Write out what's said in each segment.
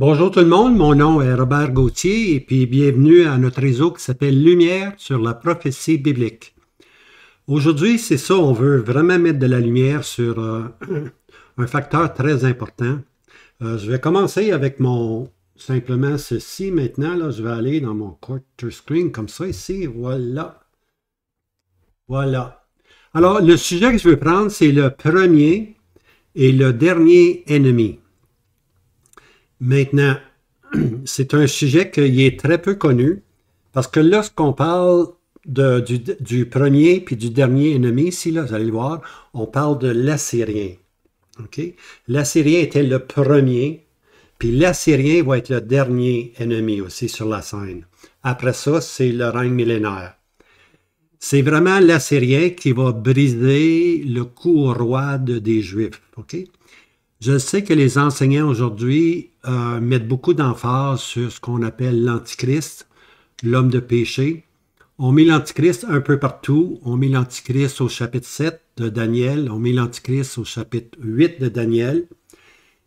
Bonjour tout le monde, mon nom est Robert Gauthier et puis bienvenue à notre réseau qui s'appelle Lumière sur la prophétie biblique. Aujourd'hui, c'est ça, on veut vraiment mettre de la lumière sur euh, un facteur très important. Euh, je vais commencer avec mon simplement ceci maintenant. Là, je vais aller dans mon quarter screen comme ça ici. Voilà. Voilà. Alors, le sujet que je veux prendre, c'est le premier et le dernier ennemi. Maintenant, c'est un sujet qui est très peu connu parce que lorsqu'on parle du, premier puis du dernier ennemi, ici, là, vous allez le voir, on parle de l'Assyrien. L'Assyrien était le premier, puis l'Assyrien va être le dernier ennemi aussi sur la scène. Après ça, c'est le règne millénaire. C'est vraiment l'Assyrien qui va briser le courroie roi des Juifs. OK je sais que les enseignants aujourd'hui euh, mettent beaucoup d'emphase sur ce qu'on appelle l'antichrist, l'homme de péché. On met l'antichrist un peu partout. On met l'antichrist au chapitre 7 de Daniel. On met l'antichrist au chapitre 8 de Daniel.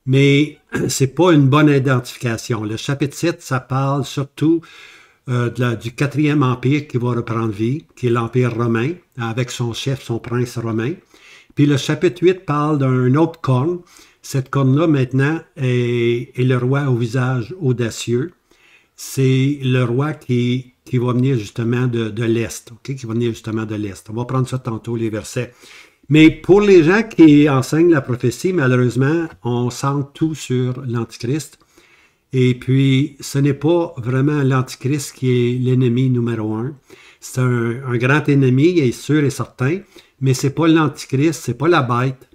Mais c'est pas une bonne identification. Le chapitre 7, ça parle surtout euh, du quatrième empire qui va reprendre vie, qui est l'empire romain, avec son chef, son prince romain. Puis le chapitre 8 parle d'un autre corne cette corne-là, maintenant, est, le roi au visage audacieux. C'est le roi qui, qui, va venir justement de, l'Est, qui va venir justement de l'Est. On va prendre ça tantôt, les versets. Mais pour les gens qui enseignent la prophétie, malheureusement, on sent tout sur l'Antichrist. Et puis, ce n'est pas vraiment l'Antichrist qui est l'ennemi numéro un. C'est un, grand ennemi, il est sûr et certain, mais ce n'est pas l'Antichrist, n'est pas la bête,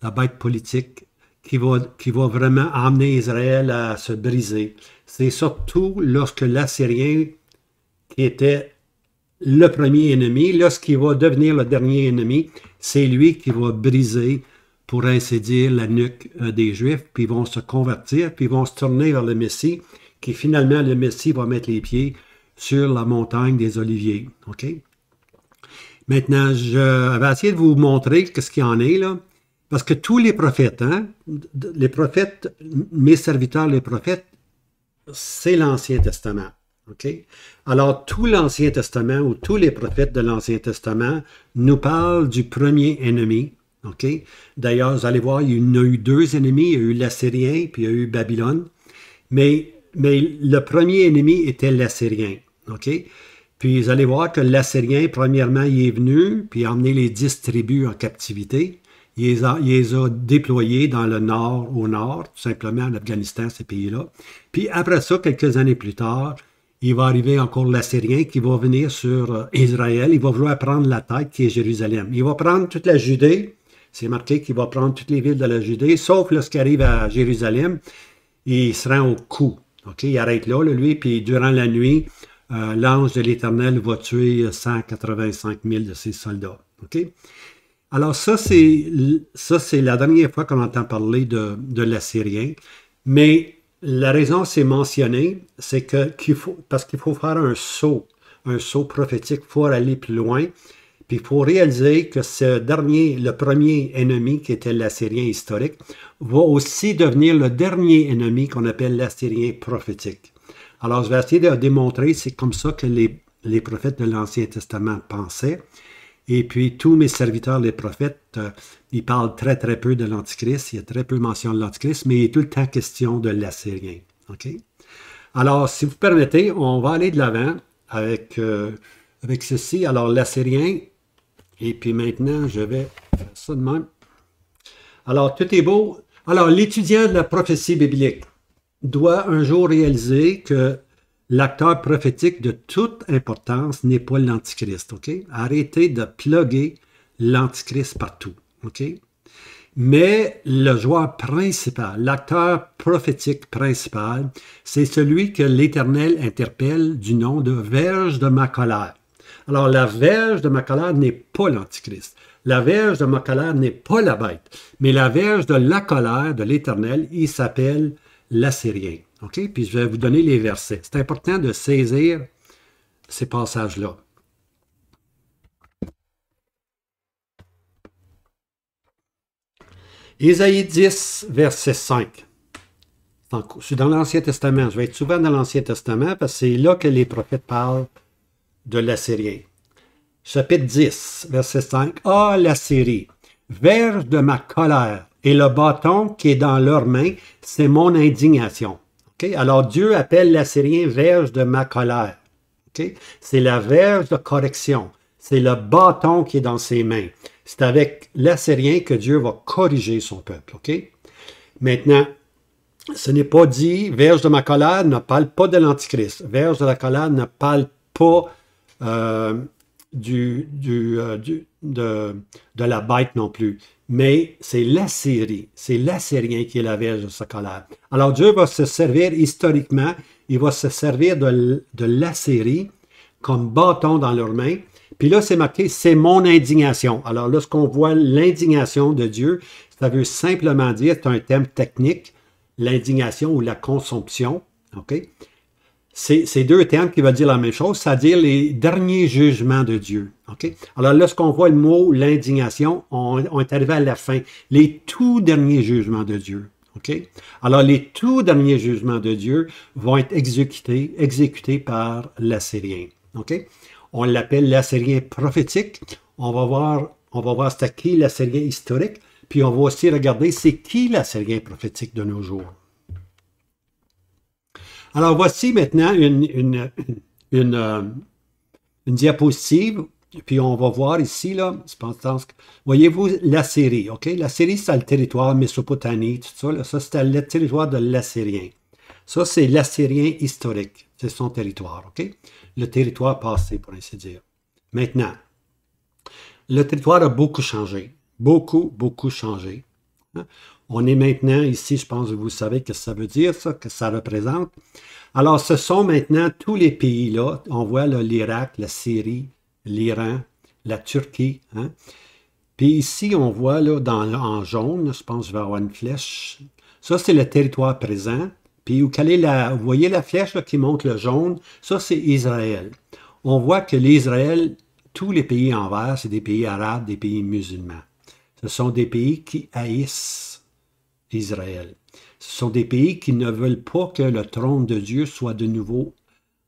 la bête politique, qui va, qui va vraiment amener Israël à se briser. C'est surtout lorsque l'Assyrien, qui était le premier ennemi, lorsqu'il va devenir le dernier ennemi, c'est lui qui va briser, pour ainsi dire, la nuque euh, des Juifs, puis ils vont se convertir, puis ils vont se tourner vers le Messie, qui finalement, le Messie va mettre les pieds sur la montagne des Oliviers. OK? Maintenant, je euh, vais essayer de vous montrer ce qu'il y en est, là. Parce que tous les prophètes, hein, les prophètes, mes serviteurs, les prophètes, c'est l'Ancien Testament. Okay? Alors, tout l'Ancien Testament ou tous les prophètes de l'Ancien Testament nous parlent du premier ennemi. Okay? D'ailleurs, vous allez voir, il y a eu deux ennemis. Il y a eu l'Assyrien, puis il y a eu Babylone. Mais, mais le premier ennemi était l'Assyrien. Okay? Puis vous allez voir que l'Assyrien, premièrement, il est venu, puis il a emmené les dix tribus en captivité. Il les, a, déployés dans le nord, au nord, tout simplement, en Afghanistan, ces pays-là. Puis après ça, quelques années plus tard, il va arriver encore l'Assyrien qui va venir sur euh, Israël. Il va vouloir prendre la tête qui est Jérusalem. Il va prendre toute la Judée. C'est marqué qu'il va prendre toutes les villes de la Judée, sauf lorsqu'il arrive à Jérusalem, il se rend au coup. Il arrête là, lui, puis durant la nuit, euh, l'ange de l'Éternel va tuer 185 000 de ses soldats. OK alors ça, c'est, ça, c'est la dernière fois qu'on entend parler de, de l'Assyrien. Mais la raison, c'est mentionné, c'est que, parce qu'il faut faire un saut, un saut prophétique, il faut aller plus loin. Puis il faut réaliser que ce dernier, le premier ennemi qui était l'Assyrien historique, va aussi devenir le dernier ennemi qu'on appelle l'Assyrien prophétique. Alors je vais essayer de démontrer, c'est comme ça que les, les prophètes de l'Ancien Testament pensaient. Et puis, tous mes serviteurs, les prophètes, euh, ils parlent très, très peu de l'Antichrist. Il y a très peu mention de l'Antichrist, mais il est tout le temps question de l'Assyrien. OK? Alors, si vous permettez, on va aller de l'avant avec, euh, avec ceci. Alors, l'Assyrien, et puis maintenant, je vais faire ça de même. Alors, tout est beau. Alors, l'étudiant de la prophétie biblique doit un jour réaliser que l'acteur prophétique de toute importance n'est pas l'Antichrist. OK? Arrêtez de plugger l'Antichrist partout. OK? Mais le joueur principal, l'acteur prophétique principal, c'est celui que l'Éternel interpelle du nom de verge de ma colère. Alors la verge de ma colère n'est pas l'Antichrist. La verge de ma colère n'est pas la bête. Mais la verge de la colère de l'Éternel, il s'appelle l'Assyrien. OK? Puis je vais vous donner les versets. C'est important de saisir ces passages-là. Isaïe 10, verset 5. suis dans l'Ancien Testament. Je vais être souvent dans l'Ancien Testament parce que c'est là que les prophètes parlent de l'Assyrien. Chapitre 10, verset 5. Ah, la Syrie, verge de ma colère, et le bâton qui est dans leurs mains, c'est mon indignation. Alors Dieu appelle l'Assyrien verge de ma colère. C'est la verge de correction. C'est le bâton qui est dans ses mains. C'est avec l'Assyrien que Dieu va corriger son peuple. Maintenant, ce n'est pas dit, verge de ma colère ne parle pas de l'Antichrist. Verge de la colère ne parle pas euh, du, du, euh, de, de la bête non plus. Mais c'est l'Assyrie, c'est l'Assyrien qui est la verge de sa colère. Alors Dieu va se servir historiquement, il va se servir de, de l'Assyrie comme bâton dans leurs mains. Puis là, c'est marqué, c'est mon indignation. Alors lorsqu'on voit l'indignation de Dieu, ça veut simplement dire, c'est un terme technique, l'indignation ou la consomption. OK? c'est deux termes qui veulent dire la même chose, c'est-à-dire les derniers jugements de Dieu. Alors lorsqu'on voit le mot l'indignation, on, est arrivé à la fin, les tout derniers jugements de Dieu. Okay? Alors les tout derniers jugements de Dieu vont être exécutés, exécutés par l'Assyrien. Okay? On l'appelle l'Assyrien prophétique. On va voir, on va voir c'est qui l'Assyrien historique, puis on va aussi regarder c'est qui l'Assyrien prophétique de nos jours. Alors, voici maintenant euh, une, diapositive. Puis on va voir ici, là, voyez-vous l'Assyrie, OK? L'Assyrie, c'est le territoire Mésopotamie, tout ça, Ça, c'est le territoire de l'Assyrien. Ça, c'est l'Assyrien historique. C'est son territoire, OK? Le territoire passé, pour ainsi dire. Maintenant, le territoire a beaucoup changé. Beaucoup, beaucoup changé. Hein? On est maintenant ici, je pense que vous savez que ça veut dire, ça, que ça représente. Alors, ce sont maintenant tous les pays-là. On voit l'Irak, la Syrie, l'Iran, la Turquie. Hein. Puis ici, on voit là, dans, en jaune, je pense que je vais avoir une flèche. Ça, c'est le territoire présent. Puis vous, la, vous voyez la flèche qui montre le jaune, ça c'est Israël. On voit que l'Israël, tous les pays en vert, c'est des pays arabes, des pays musulmans. Ce sont des pays qui haïssent Israël. Ce sont des pays qui ne veulent pas que le trône de Dieu soit de nouveau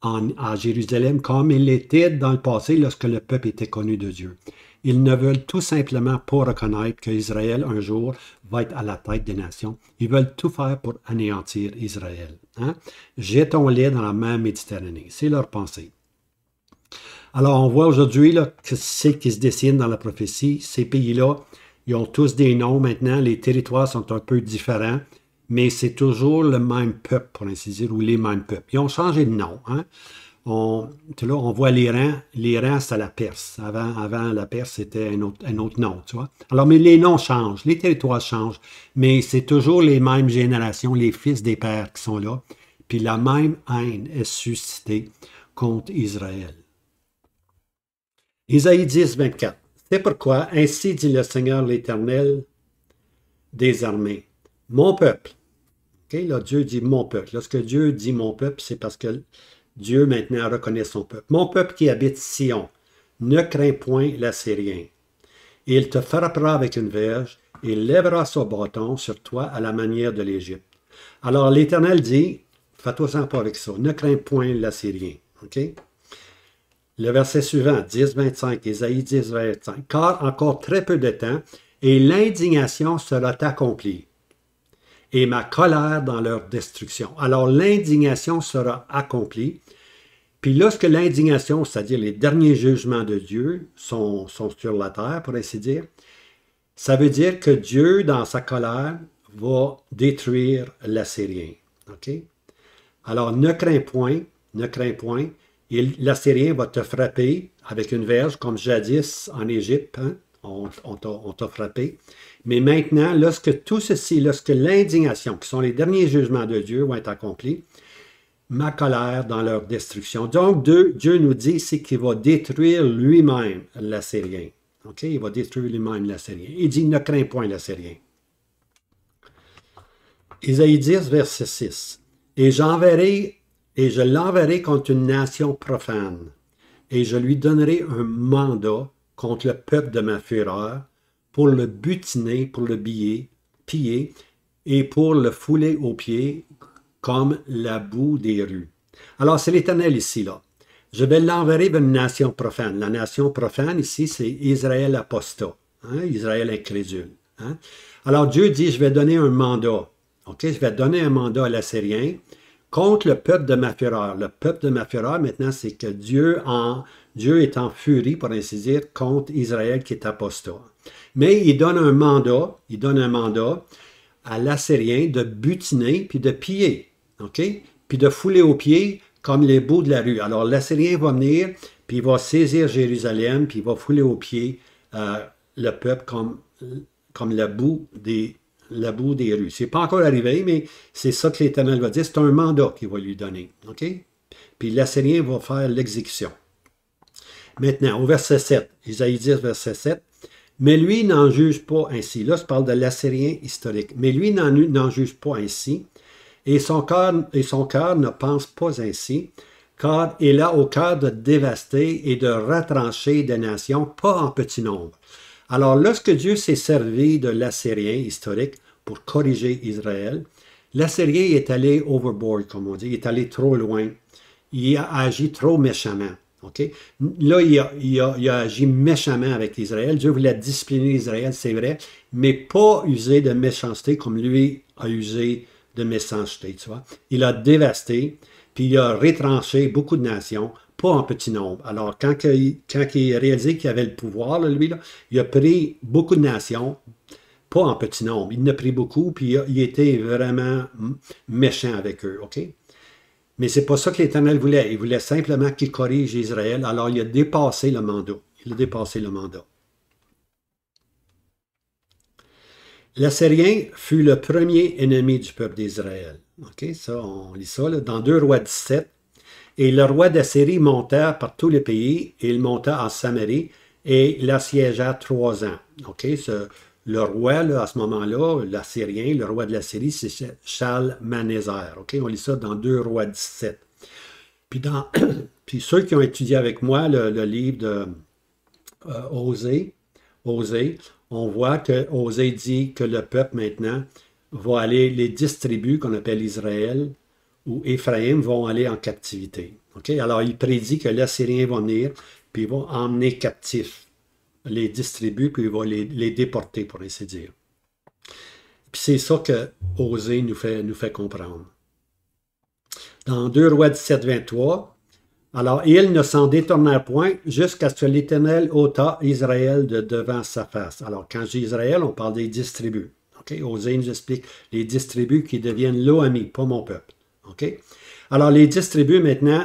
à Jérusalem comme il l'était dans le passé lorsque le peuple était connu de Dieu. Ils ne veulent tout simplement pas reconnaître qu'Israël un jour va être à la tête des nations. Ils veulent tout faire pour anéantir Israël. Hein? Jetons-les dans la mer Méditerranée. C'est leur pensée. Alors on voit aujourd'hui ce qui se dessine dans la prophétie. Ces pays-là, ils ont tous des noms maintenant, les territoires sont un peu différents, mais c'est toujours le même peuple, pour ainsi dire, ou les mêmes peuples. Ils ont changé de nom. Hein? On, là, on voit l'Iran, l'Iran, c'est la Perse. Avant, avant la Perse, c'était un autre, un autre nom, tu vois. Alors, mais les noms changent, les territoires changent, mais c'est toujours les mêmes générations, les fils des pères qui sont là. Puis la même haine est suscitée contre Israël. Isaïe 10, 24. C'est pourquoi ainsi dit le Seigneur l'Éternel des armées, mon peuple. Okay, là, Dieu dit mon peuple. Lorsque Dieu dit mon peuple, c'est parce que Dieu maintenant reconnaît son peuple. Mon peuple qui habite Sion, ne crains point l'Assyrien. Il te frappera avec une verge et lèvera son bâton sur toi à la manière de l'Égypte. Alors l'Éternel dit, fais-toi sans avec ça, ne crains point l'Assyrien. Ok. Le verset suivant, 10-25, Ésaïe 10-25. Car encore très peu de temps, et l'indignation sera accomplie, et ma colère dans leur destruction. Alors l'indignation sera accomplie. Puis lorsque l'indignation, c'est-à-dire les derniers jugements de Dieu, sont, sont sur la terre, pour ainsi dire, ça veut dire que Dieu, dans sa colère, va détruire l'Assyrien. OK? Alors ne crains point, ne crains point, et L'Assyrien va te frapper avec une verge, comme jadis en Égypte, hein. on, t'a, frappé. Mais maintenant, lorsque tout ceci, lorsque l'indignation, qui sont les derniers jugements de Dieu, vont être accomplis, ma colère dans leur destruction. Donc, Dieu, nous dit c'est qu'il va détruire lui-même l'Assyrien. Il va détruire lui-même l'Assyrien. Il dit ne crains point l'Assyrien. Isaïe 10, verset 6. Et j'enverrai et je l'enverrai contre une nation profane, et je lui donnerai un mandat contre le peuple de ma fureur, pour le butiner, pour le biller, piller, et pour le fouler aux pieds comme la boue des rues. Alors c'est l'Éternel ici, là. Je vais l'enverrer vers une nation profane. La nation profane ici, c'est Israël apostat, hein, Israël incrédule. Hein. Alors Dieu dit, je vais donner un mandat. ok Je vais donner un mandat à l'Assyrien contre le peuple de ma Le peuple de ma maintenant, c'est que Dieu, en, Dieu est en furie, pour ainsi dire, contre Israël qui est apostat. Mais il donne un mandat, il donne un mandat à l'Assyrien de butiner puis de piller, OK? Puis de fouler aux pieds comme les bouts de la rue. Alors l'Assyrien va venir, puis il va saisir Jérusalem, puis il va fouler aux pieds euh, le peuple comme, comme la boue des, la boue des rues. n'est pas encore arrivé, mais c'est ça que l'Éternel va dire. C'est un mandat qu'il va lui donner. Puis l'Assyrien va faire l'exécution. Maintenant, au verset 7, Isaïe 10, verset 7. Mais lui n'en juge pas ainsi. Là, je parle de l'Assyrien historique. Mais lui n'en juge pas ainsi. Et son, cœur, et son ne pense pas ainsi, car il a au cœur de dévaster et de retrancher des nations, pas en petit nombre. Alors lorsque Dieu s'est servi de l'Assyrien historique pour corriger Israël, l'Assyrien est allé overboard, comme on dit, il est allé trop loin, il a agi trop méchamment. Là, il a, agi méchamment avec Israël. Dieu voulait discipliner Israël, c'est vrai, mais pas user de méchanceté comme lui a usé de méchanceté. Il a dévasté, puis il a retranché beaucoup de nations, pas en petit nombre. Alors, quand, il, a réalisé qu'il avait le pouvoir, lui, il a pris beaucoup de nations, pas en petit nombre. Il en a pris beaucoup, puis il, était vraiment méchant avec eux, OK? Mais c'est pas ça que l'Éternel voulait. Il voulait simplement qu'il corrige Israël. Alors, il a dépassé le mandat. Il a dépassé le mandat. L'Assyrien fut le premier ennemi du peuple d'Israël. OK, on lit ça. Dans 2 rois 17, et le roi d'Assyrie monta par tous les pays, et il monta en Samarie, et l'assiégea trois ans. le roi, à ce moment-là, l'Assyrien, le roi de l'Assyrie, c'est c'est Charles Ok, On lit ça dans 2 Rois 17. Puis, dans, puis ceux qui ont étudié avec moi le, livre de euh, Osée, on voit que Osée dit que le peuple maintenant va aller les distribuer, qu'on appelle Israël, où Éphraïm vont aller en captivité. Alors il prédit que l'Assyrien va venir, puis il va emmener captifs, les distribuer, puis il va les, déporter, pour ainsi dire. Puis c'est ça que Osée nous fait, nous fait comprendre. Dans 2 Rois 17, 23, alors ils ne s'en détournèrent point jusqu'à ce que l'Éternel ôta Israël de devant sa face. Alors quand j'ai Israël, on parle des distributs. Ok, Osée nous explique les distributs qui deviennent l'eau pas mon peuple. Alors, les dix maintenant,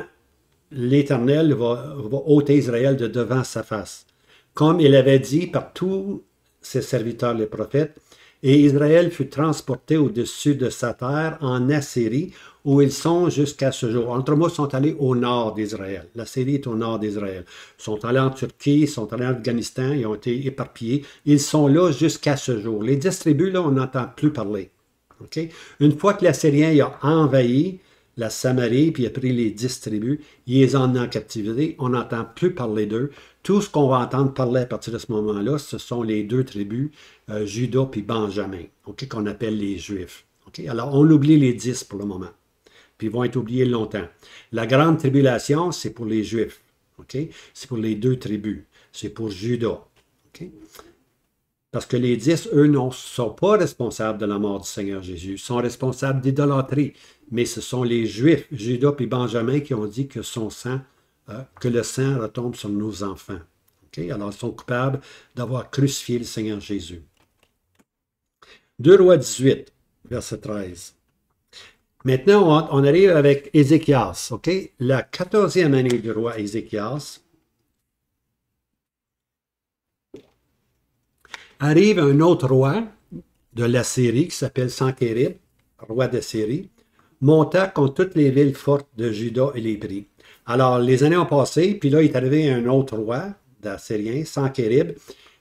l'Éternel va, ôter Israël de devant sa face, comme il avait dit par tous ses serviteurs, les prophètes. Et Israël fut transporté au-dessus de sa terre en Assyrie, où ils sont jusqu'à ce jour. Entre moi, sont allés au nord d'Israël. La Syrie est au nord d'Israël. Ils sont allés en Turquie, ils sont allés en Afghanistan, ils ont été éparpillés. Ils sont là jusqu'à ce jour. Les distribués là, on n'entend plus parler. Une fois que l'Assyrien a envahi la Samarie, puis a pris les dix tribus, il les a en captivité, on n'entend plus parler d'eux. Tout ce qu'on va entendre parler à partir de ce moment-là, ce sont les deux tribus, euh, Judas puis Benjamin, qu'on appelle les Juifs. Alors, on oublie les dix pour le moment, puis ils vont être oubliés longtemps. La grande tribulation, c'est pour les Juifs, c'est pour les deux tribus, c'est pour Judas. Parce que les dix, eux, ne sont pas responsables de la mort du Seigneur Jésus, sont responsables d'idolâtrie. Mais ce sont les Juifs, Judas et Benjamin, qui ont dit que son euh, que le sang retombe sur nos enfants. Alors, ils sont coupables d'avoir crucifié le Seigneur Jésus. 2 Rois 18, verset 13. Maintenant, on, arrive avec Ézéchias, OK? La quatorzième année du roi Ézéchias, Arrive un autre roi de la Syrie qui s'appelle Sankérib, roi de Syrie, monta contre toutes les villes fortes de Juda et les prit. Alors, les années ont passé, puis là, il est arrivé un autre roi d'Assyrien, Sankérib,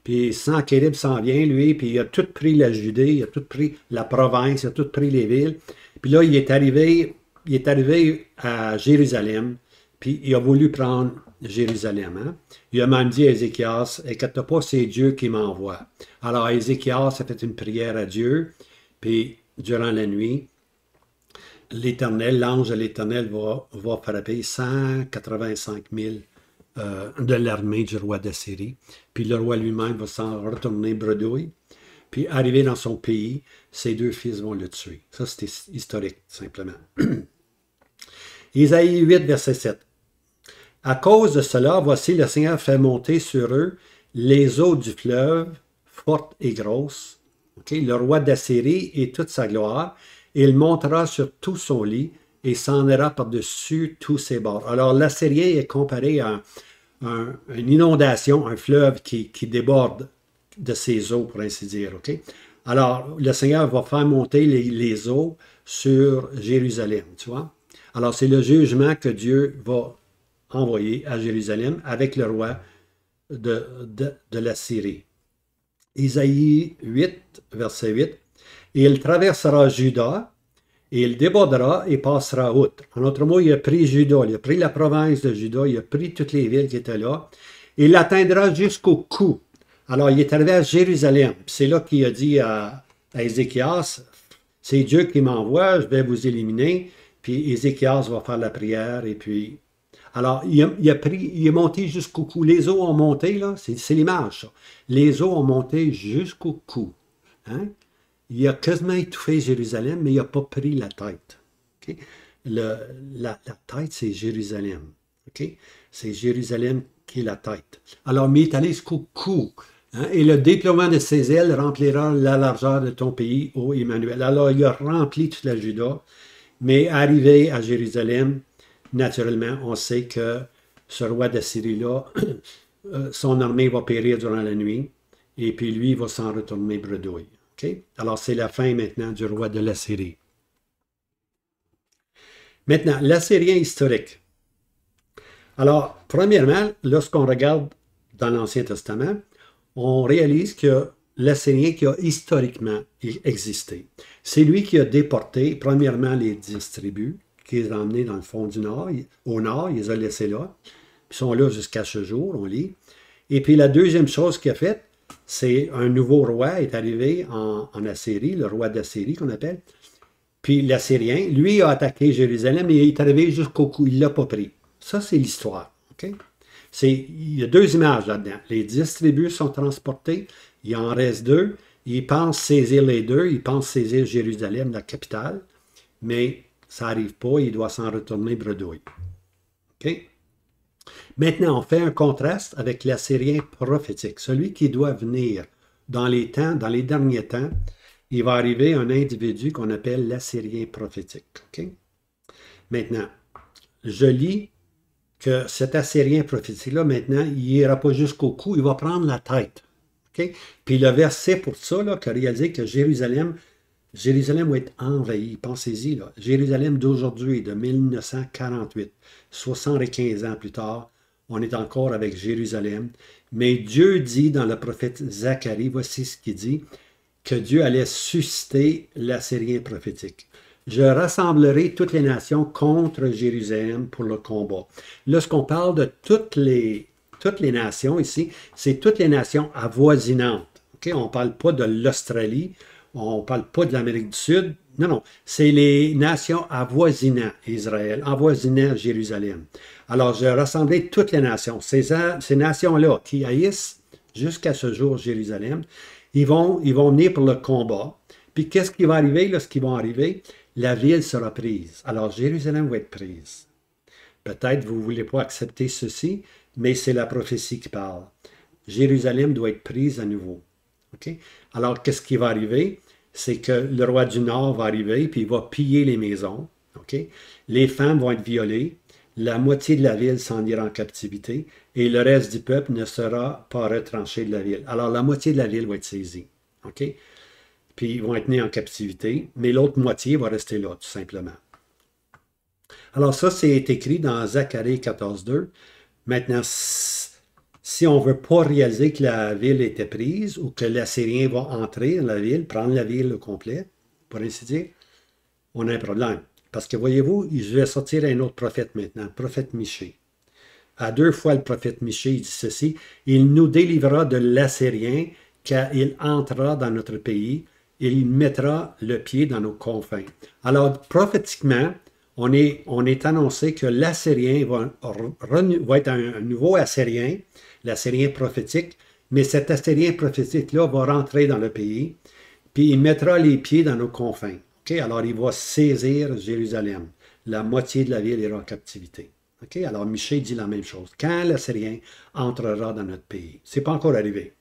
puis Sankérib s'en vient, lui, puis il a tout pris la Judée, il a tout pris la province, il a tout pris les villes. Puis là, il est arrivé, il est arrivé à Jérusalem, puis il a voulu prendre Jérusalem. Hein. Il a même dit à Ézéchias, « pas, c'est Dieu qui m'envoie. Alors Ézéchias a fait une prière à Dieu, puis durant la nuit, l'Éternel, l'ange de l'Éternel va, va, frapper 185 000 euh, de l'armée du roi d'Assyrie. Puis le roi lui-même va s'en retourner bredouille. Puis arrivé dans son pays, ses deux fils vont le tuer. Ça, c'était historique, simplement. Isaïe 8, verset 7. À cause de cela, voici le Seigneur fait monter sur eux les eaux du fleuve, fortes et grosses. Le roi d'Assyrie et toute sa gloire. Il montera sur tout son lit et s'en ira par-dessus tous ses bords. Alors l'Assyrie est comparée à, une inondation, un fleuve qui, déborde de ses eaux, pour ainsi dire. Alors le Seigneur va faire monter les, les eaux sur Jérusalem, tu vois. Alors c'est le jugement que Dieu va envoyé à Jérusalem avec le roi de, de, la Syrie. Isaïe 8, verset 8. Et il traversera Juda, et il débordera et passera outre. En autre mot, il a pris Juda, il a pris la province de Juda, il a pris toutes les villes qui étaient là. il l'atteindra jusqu'au cou. Alors, il est arrivé Jérusalem. C'est là qu'il a dit à, à Ézéchias, c'est Dieu qui m'envoie, je vais vous éliminer. Puis Ézéchias va faire la prière et puis alors, il a, pris, il est monté jusqu'au cou. Les eaux ont monté, là, c'est l'image, Les eaux ont monté jusqu'au cou. Hein. Il a quasiment étouffé Jérusalem, mais il n'a pas pris la tête. la, tête, c'est Jérusalem. C'est Jérusalem qui est la tête. Alors, mais il est allé jusqu'au cou. Hein? Et le déploiement de ses ailes remplira la largeur de ton pays, ô Emmanuel. Alors, il a rempli toute la Juda, mais arrivé à Jérusalem, naturellement, on sait que ce roi d'Assyrie-là, euh, son armée va périr durant la nuit, et puis lui, va s'en retourner bredouille. Alors, c'est la fin maintenant du roi de l'Assyrie. Maintenant, l'Assyrien historique. Alors, premièrement, lorsqu'on regarde dans l'Ancien Testament, on réalise que l'Assyrien qui a historiquement existé, c'est lui qui a déporté, premièrement, les dix qui les a dans le fond du nord, au nord, ils les ont laissés là. Ils sont là jusqu'à ce jour, on lit. Et puis la deuxième chose qu'il a faite, c'est un nouveau roi est arrivé en, Assyrie, le roi d'Assyrie qu'on appelle. Puis l'Assyrien, lui, a attaqué Jérusalem mais il est arrivé jusqu'au cou. Il ne l'a pas pris. Ça, c'est l'histoire. Il y a deux images là-dedans. Les dix tribus sont transportées. Il en reste deux. Ils pensent saisir les deux. ils pensent saisir Jérusalem, la capitale. Mais ça n'arrive pas, il doit s'en retourner bredouille. Maintenant, on fait un contraste avec l'Assyrien prophétique, celui qui doit venir dans les temps, dans les derniers temps, il va arriver un individu qu'on appelle l'Assyrien prophétique. Maintenant, je lis que cet Assyrien prophétique-là, maintenant, il n'ira pas jusqu'au cou, il va prendre la tête. Puis le verset pour ça, là, a que Jérusalem Jérusalem va être envahie, pensez-y, Jérusalem d'aujourd'hui, de 1948, 75 ans plus tard, on est encore avec Jérusalem. Mais Dieu dit dans le prophète Zacharie, voici ce qu'il dit, que Dieu allait susciter l'Assyrien prophétique. Je rassemblerai toutes les nations contre Jérusalem pour le combat. Lorsqu'on parle de toutes les, toutes les nations ici, c'est toutes les nations avoisinantes. On ne parle pas de l'Australie, on ne parle pas de l'Amérique du Sud. Non, non. C'est les nations avoisinant Israël, avoisinant Jérusalem. Alors, j'ai rassemblé toutes les nations. Ces, ces nations-là qui haïssent jusqu'à ce jour Jérusalem, ils vont, ils vont venir pour le combat. Puis qu'est-ce qui va arriver lorsqu'ils vont arriver? La ville sera prise. Alors, Jérusalem va être prise. Peut-être vous ne voulez pas accepter ceci, mais c'est la prophétie qui parle. Jérusalem doit être prise à nouveau. Ok? Alors, qu'est-ce qui va arriver? c'est que le roi du Nord va arriver, puis il va piller les maisons. Les femmes vont être violées, la moitié de la ville s'en ira en captivité, et le reste du peuple ne sera pas retranché de la ville. Alors la moitié de la ville va être saisie. Puis ils vont être nés en captivité, mais l'autre moitié va rester là, tout simplement. Alors ça, c'est écrit dans Zacharie 14.2. Maintenant, si on ne veut pas réaliser que la ville était prise ou que l'Assyrien va entrer dans la ville, prendre la ville au complet, pour ainsi dire, on a un problème. Parce que voyez-vous, il va sortir un autre prophète maintenant, le prophète Miché. À deux fois, le prophète Miché dit ceci Il nous délivrera de l'Assyrien, car il entrera dans notre pays et il mettra le pied dans nos confins. Alors, prophétiquement, on est, on est annoncé que l'Assyrien va, être un nouveau Assyrien l'Assyrien prophétique, mais cet Assyrien prophétique-là va rentrer dans le pays, puis il mettra les pieds dans nos confins. Alors il va saisir Jérusalem. La moitié de la ville ira en captivité. Alors Miché dit la même chose. Quand l'Assyrien entrera dans notre pays, ce n'est pas encore arrivé.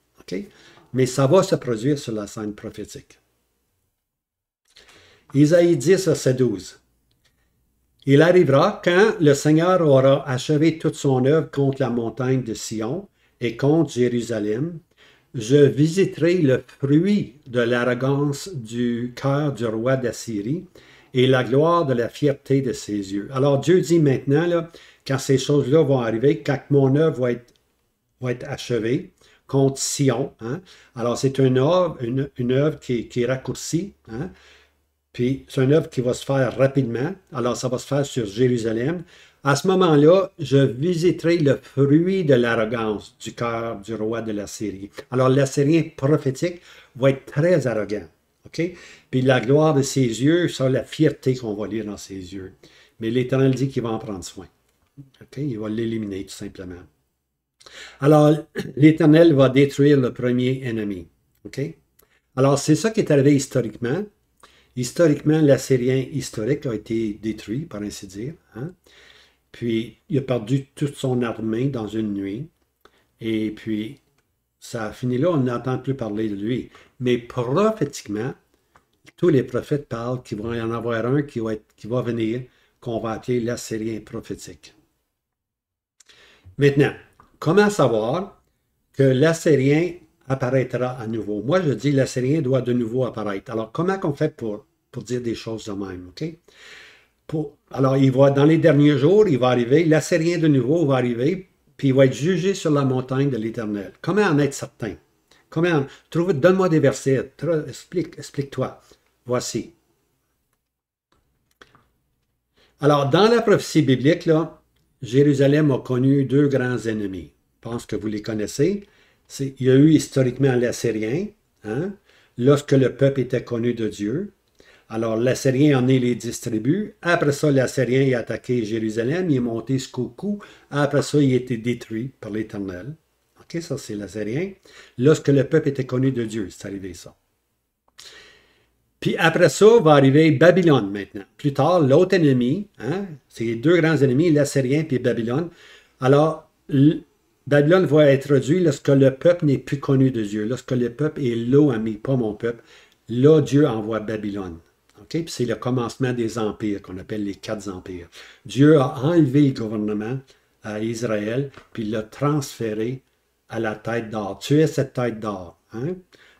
Mais ça va se produire sur la scène prophétique. Isaïe 10, verset 12. Il arrivera quand le Seigneur aura achevé toute son œuvre contre la montagne de Sion, et contre Jérusalem, je visiterai le fruit de l'arrogance du cœur du roi d'Assyrie et la gloire de la fierté de ses yeux. Alors Dieu dit maintenant, là, quand ces choses-là vont arriver, quand mon œuvre va être, achevée, contre Sion. Hein. Alors, c'est une œuvre, une, qui, est raccourcie. Hein. Puis, c'est une œuvre qui va se faire rapidement. Alors, ça va se faire sur Jérusalem. À ce moment-là, je visiterai le fruit de l'arrogance du cœur du roi de la Syrie. Alors, l'Assyrien prophétique va être très arrogant. OK? Puis la gloire de ses yeux, ça, la fierté qu'on va lire dans ses yeux. Mais l'Éternel dit qu'il va en prendre soin. Il va l'éliminer, tout simplement. Alors, l'Éternel va détruire le premier ennemi. OK? Alors, c'est ça qui est arrivé historiquement. Historiquement, l'Assyrien historique a été détruit, par ainsi dire. Hein? Puis il a perdu toute son armée dans une nuit. Et puis ça a fini là, on n'entend plus parler de lui. Mais prophétiquement, tous les prophètes parlent qu'il va y en avoir un qui va, être, qui va venir, qu'on va appeler l'Assyrien prophétique. Maintenant, comment savoir que l'Assyrien apparaîtra à nouveau? Moi, je dis l'Assyrien doit de nouveau apparaître. Alors, comment on fait pour, pour dire des choses de même? OK? alors, il voit dans les derniers jours, il va arriver, l'Assyrien de nouveau va arriver, puis il va être jugé sur la montagne de l'Éternel. Comment en être certain? Comment trouve, donne-moi des versets, explique, explique-toi. Voici. Alors, dans la prophétie biblique, là, Jérusalem a connu deux grands ennemis. Je pense que vous les connaissez. il y a eu historiquement l'Assyrien, hein, lorsque le peuple était connu de Dieu. Alors, l'Assyrien en est les distribue. Après ça, l'Assyrien a attaqué Jérusalem, il est monté jusqu'au cou. Après ça, il a été détruit par l'Éternel. OK, ça c'est l'Assyrien. Lorsque le peuple était connu de Dieu, c'est arrivé ça. Puis après ça, va arriver Babylone maintenant. Plus tard, l'autre ennemi, hein, c'est les deux grands ennemis, l'Assyrien et Babylone. Alors, Babylone va être réduit lorsque le peuple n'est plus connu de Dieu, lorsque le peuple est l'eau ami, pas mon peuple. Là, Dieu envoie Babylone c'est le commencement des empires qu'on appelle les quatre empires. Dieu a enlevé le gouvernement à Israël, puis l'a transféré à la tête d'or. Tu es cette tête d'or. Hein?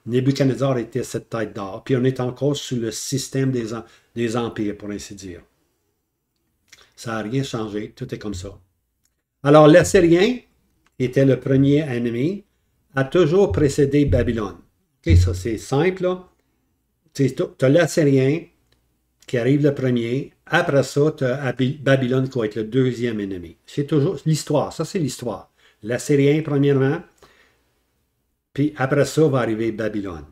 était cette tête d'or. Puis on est encore sous le système des, des empires, pour ainsi dire. Ça n'a rien changé, tout est comme ça. Alors l'Assyrien était le premier ennemi, a toujours précédé Babylone. ça c'est simple. Tu as l'Assyrien, qui arrive le premier. Après ça, tu Babylone qui va être le deuxième ennemi. C'est toujours l'histoire. Ça, c'est l'histoire. L'Assyrien, premièrement. Puis après ça, va arriver Babylone.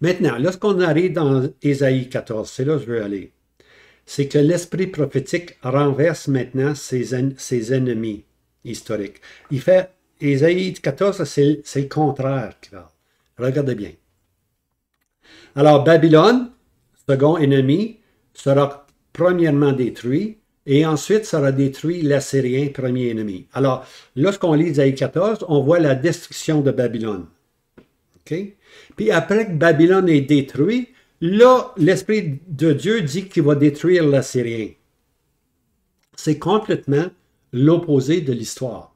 Maintenant, lorsqu'on arrive dans Ésaïe 14, c'est là où je veux aller. C'est que l'esprit prophétique renverse maintenant ses, ennemis historiques. Il fait, Ésaïe 14, c'est le contraire Regardez bien. Alors Babylone, second ennemi, sera premièrement détruit et ensuite sera détruit l'Assyrien, premier ennemi. Alors, lorsqu'on lit Isaïe 14, on voit la destruction de Babylone. Puis après que Babylone est détruit, là, l'Esprit de Dieu dit qu'il va détruire l'Assyrien. C'est complètement l'opposé de l'histoire.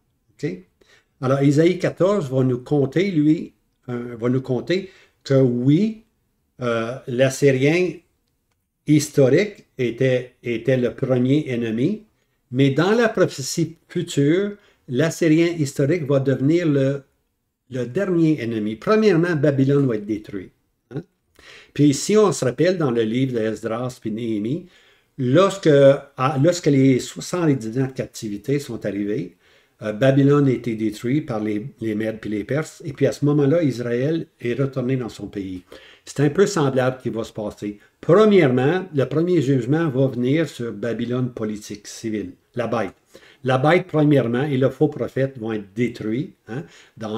Alors, Isaïe 14 va nous compter, lui, euh, va nous compter que oui, euh, l'Assyrien historique était, le premier ennemi, mais dans la prophétie future, l'Assyrien historique va devenir le, dernier ennemi. Premièrement, Babylone va être détruite. Hein. Puis ici, on se rappelle dans le livre d'Esdras et Néhémie, lorsque, lorsque les 70 ans de captivité sont arrivés, euh, Babylone a été détruite par les, les Mèdes puis les Perses, et puis à ce moment-là, Israël est retourné dans son pays. C'est un peu semblable qui va se passer. Premièrement, le premier jugement va venir sur Babylone politique civile, la bête. La bête, premièrement, et le faux prophète vont être détruits. Hein.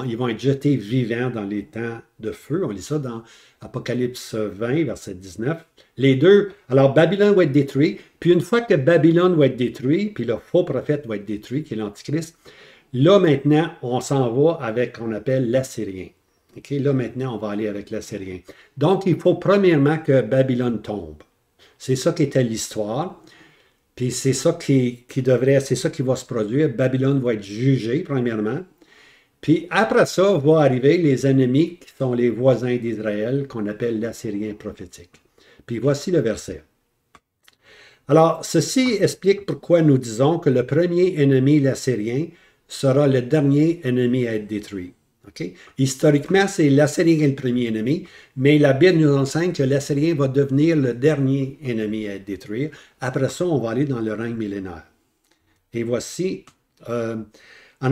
ils vont être jetés vivants dans les temps de feu. On lit ça dans Apocalypse 20, verset 19. Les deux, alors Babylone va être détruit. Puis une fois que Babylone va être détruit, puis le faux prophète va être détruit, qui est l'Antichrist, là maintenant, on s'en va avec qu'on appelle l'Assyrien là maintenant, on va aller avec l'Assyrien. Donc, il faut premièrement que Babylone tombe. C'est ça qui était l'histoire. Puis c'est ça qui, devrait, c'est ça qui va se produire. Babylone va être jugée, premièrement. Puis après ça, vont arriver les ennemis qui sont les voisins d'Israël, qu'on appelle l'Assyrien prophétique. Puis voici le verset. Alors, ceci explique pourquoi nous disons que le premier ennemi, l'Assyrien, sera le dernier ennemi à être détruit. Historiquement, c'est l'Assyrien le premier ennemi, mais la Bible nous enseigne que l'Assyrien va devenir le dernier ennemi à être détruit. Après ça, on va aller dans le règne millénaire. Et voici, en euh,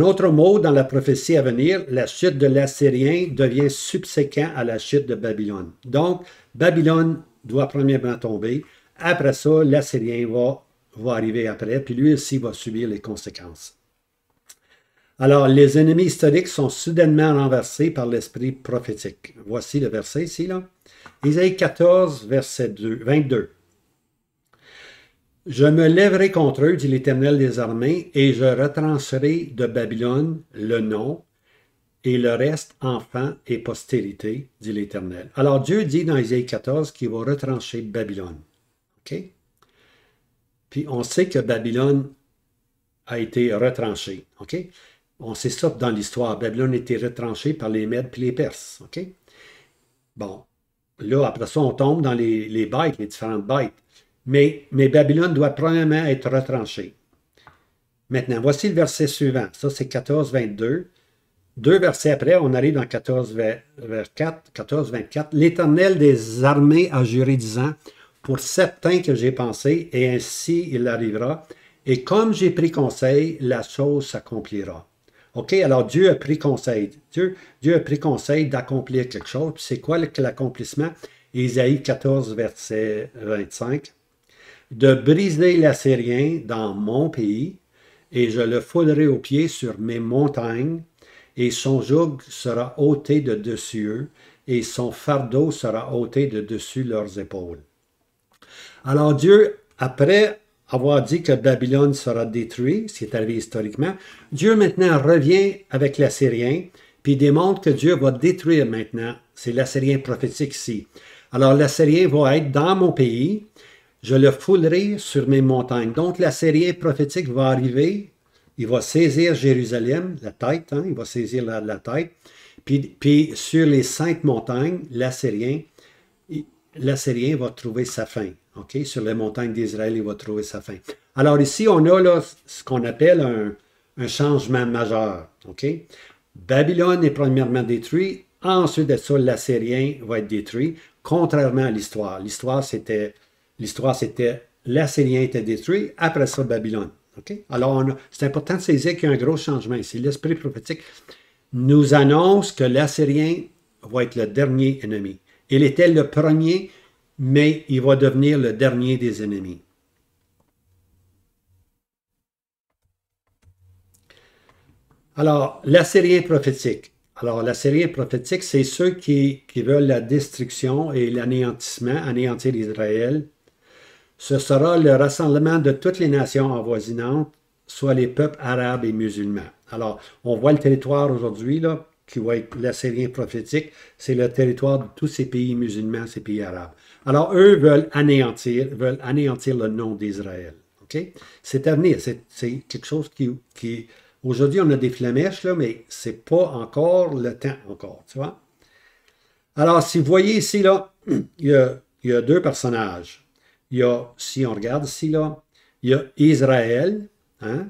autre mot, dans la prophétie à venir, la chute de l'Assyrien devient subséquent à la chute de Babylone. Donc, Babylone doit premièrement tomber. Après ça, l'Assyrien va arriver après, puis lui aussi va subir les conséquences. Alors, les ennemis historiques sont soudainement renversés par l'esprit prophétique. Voici le verset ici, là. Isaïe 14, verset 22. Je me lèverai contre eux, dit l'Éternel des armées, et je retrancherai de Babylone le nom et le reste enfant et postérité, dit l'Éternel. Alors Dieu dit dans Isaïe 14 qu'il va retrancher Babylone. OK? Puis on sait que Babylone a été retranchée. OK? On sait ça dans l'histoire. Babylone était retranchée par les Mèdes et les Perses. Bon. Là, après ça, on tombe dans les, les bêtes, les différentes bêtes. Mais, mais Babylone doit premièrement être retranchée. Maintenant, voici le verset suivant. Ça, c'est 14, 22. Deux versets après, on arrive dans 14, 14, 24. L'Éternel des armées a juré disant, pour certains que j'ai pensé, et ainsi il arrivera. Et comme j'ai pris conseil, la chose s'accomplira. OK, alors Dieu a pris conseil. Dieu, a pris conseil d'accomplir quelque chose. C'est quoi l'accomplissement? Isaïe 14, verset 25. De briser l'Assyrien dans mon pays, et je le foulerai aux pieds sur mes montagnes, et son joug sera ôté de dessus eux, et son fardeau sera ôté de dessus leurs épaules. Alors Dieu, après avoir dit que Babylone sera détruit, ce qui est arrivé historiquement, Dieu maintenant revient avec l'Assyrien, puis démontre que Dieu va détruire maintenant. C'est l'Assyrien prophétique ici. Alors l'Assyrien va être dans mon pays, je le foulerai sur mes montagnes. Donc l'Assyrien prophétique va arriver, il va saisir Jérusalem, la tête, hein. il va saisir la, tête, puis, puis, sur les cinq montagnes, l'Assyrien, l'Assyrien va trouver sa fin sur les montagnes d'Israël, il va trouver sa fin. Alors ici, on a ce qu'on appelle un, changement majeur. OK? Babylone est premièrement détruit. Ensuite de ça, l'Assyrien va être détruit, contrairement à l'histoire. L'histoire, c'était l'histoire, c'était l'Assyrien était détruit, après ça, Babylone. OK? Alors, c'est important de saisir qu'il y a un gros changement ici. L'esprit prophétique nous annonce que l'Assyrien va être le dernier ennemi. Il était le premier mais il va devenir le dernier des ennemis. Alors, l'Assyrien prophétique. Alors, l'Assyrien prophétique, c'est ceux qui, veulent la destruction et l'anéantissement, anéantir Israël. Ce sera le rassemblement de toutes les nations avoisinantes, soit les peuples arabes et musulmans. Alors, on voit le territoire aujourd'hui, qui va être l'Assyrien prophétique, c'est le territoire de tous ces pays musulmans, ces pays arabes. Alors, eux veulent anéantir, veulent anéantir le nom d'Israël. OK? C'est à venir. C'est quelque chose qui. Aujourd'hui, on a des flamèches, là, mais ce n'est pas encore le temps, encore, tu vois. Alors, si vous voyez ici, là, il y a, il y a deux personnages. Il y a, si on regarde ici, là, il y a Israël, hein?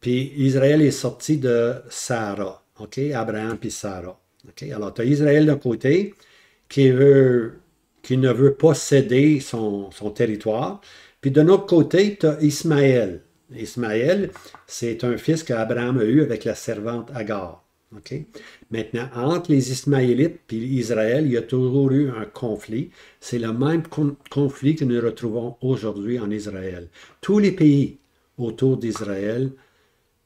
puis Israël est sorti de Sarah, OK? Abraham puis Sarah. OK? Alors, tu as Israël d'un côté qui veut qui ne veut pas céder son, territoire. Puis de notre côté, tu as Ismaël. Ismaël, c'est un fils qu'Abraham a eu avec la servante Agar. Maintenant, entre les Ismaélites et Israël, il y a toujours eu un conflit. C'est le même conflit que nous retrouvons aujourd'hui en Israël. Tous les pays autour d'Israël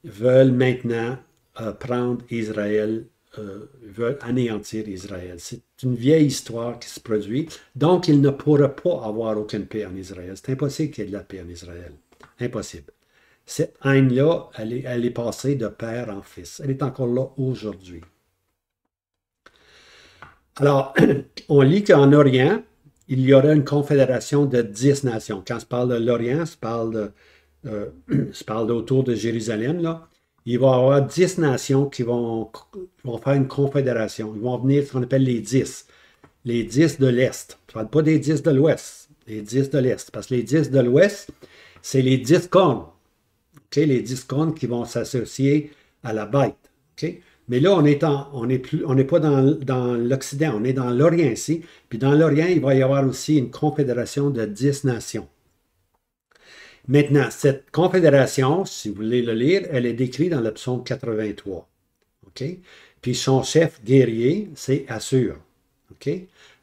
veulent maintenant euh, prendre Israël euh, veut veulent anéantir Israël. C'est une vieille histoire qui se produit. Donc, il ne pourra pas avoir aucune paix en Israël. C'est impossible qu'il y ait de la paix en Israël. Impossible. Cette haine-là, elle est, elle est passée de père en fils. Elle est encore là aujourd'hui. Alors, on lit qu'en Orient, il y aurait une confédération de dix nations. Quand on parle de l'Orient, on parle, de, euh, parle autour de Jérusalem, là il va y avoir dix nations qui vont, faire une confédération. Ils vont venir ce qu'on appelle les 10. Les 10 de l'Est. Je ne parle pas des 10 de l'Ouest. Les 10 de l'Est. Parce que les 10 de l'Ouest, c'est les dix cornes. Les 10 cornes qui vont s'associer à la bête. Mais là, on n'est on pas dans, l'Occident, on est dans l'Orient ici. Puis dans l'Orient, il va y avoir aussi une confédération de dix nations. Maintenant, cette confédération, si vous voulez le lire, elle est décrite dans le 83. Puis son chef guerrier, c'est Assur.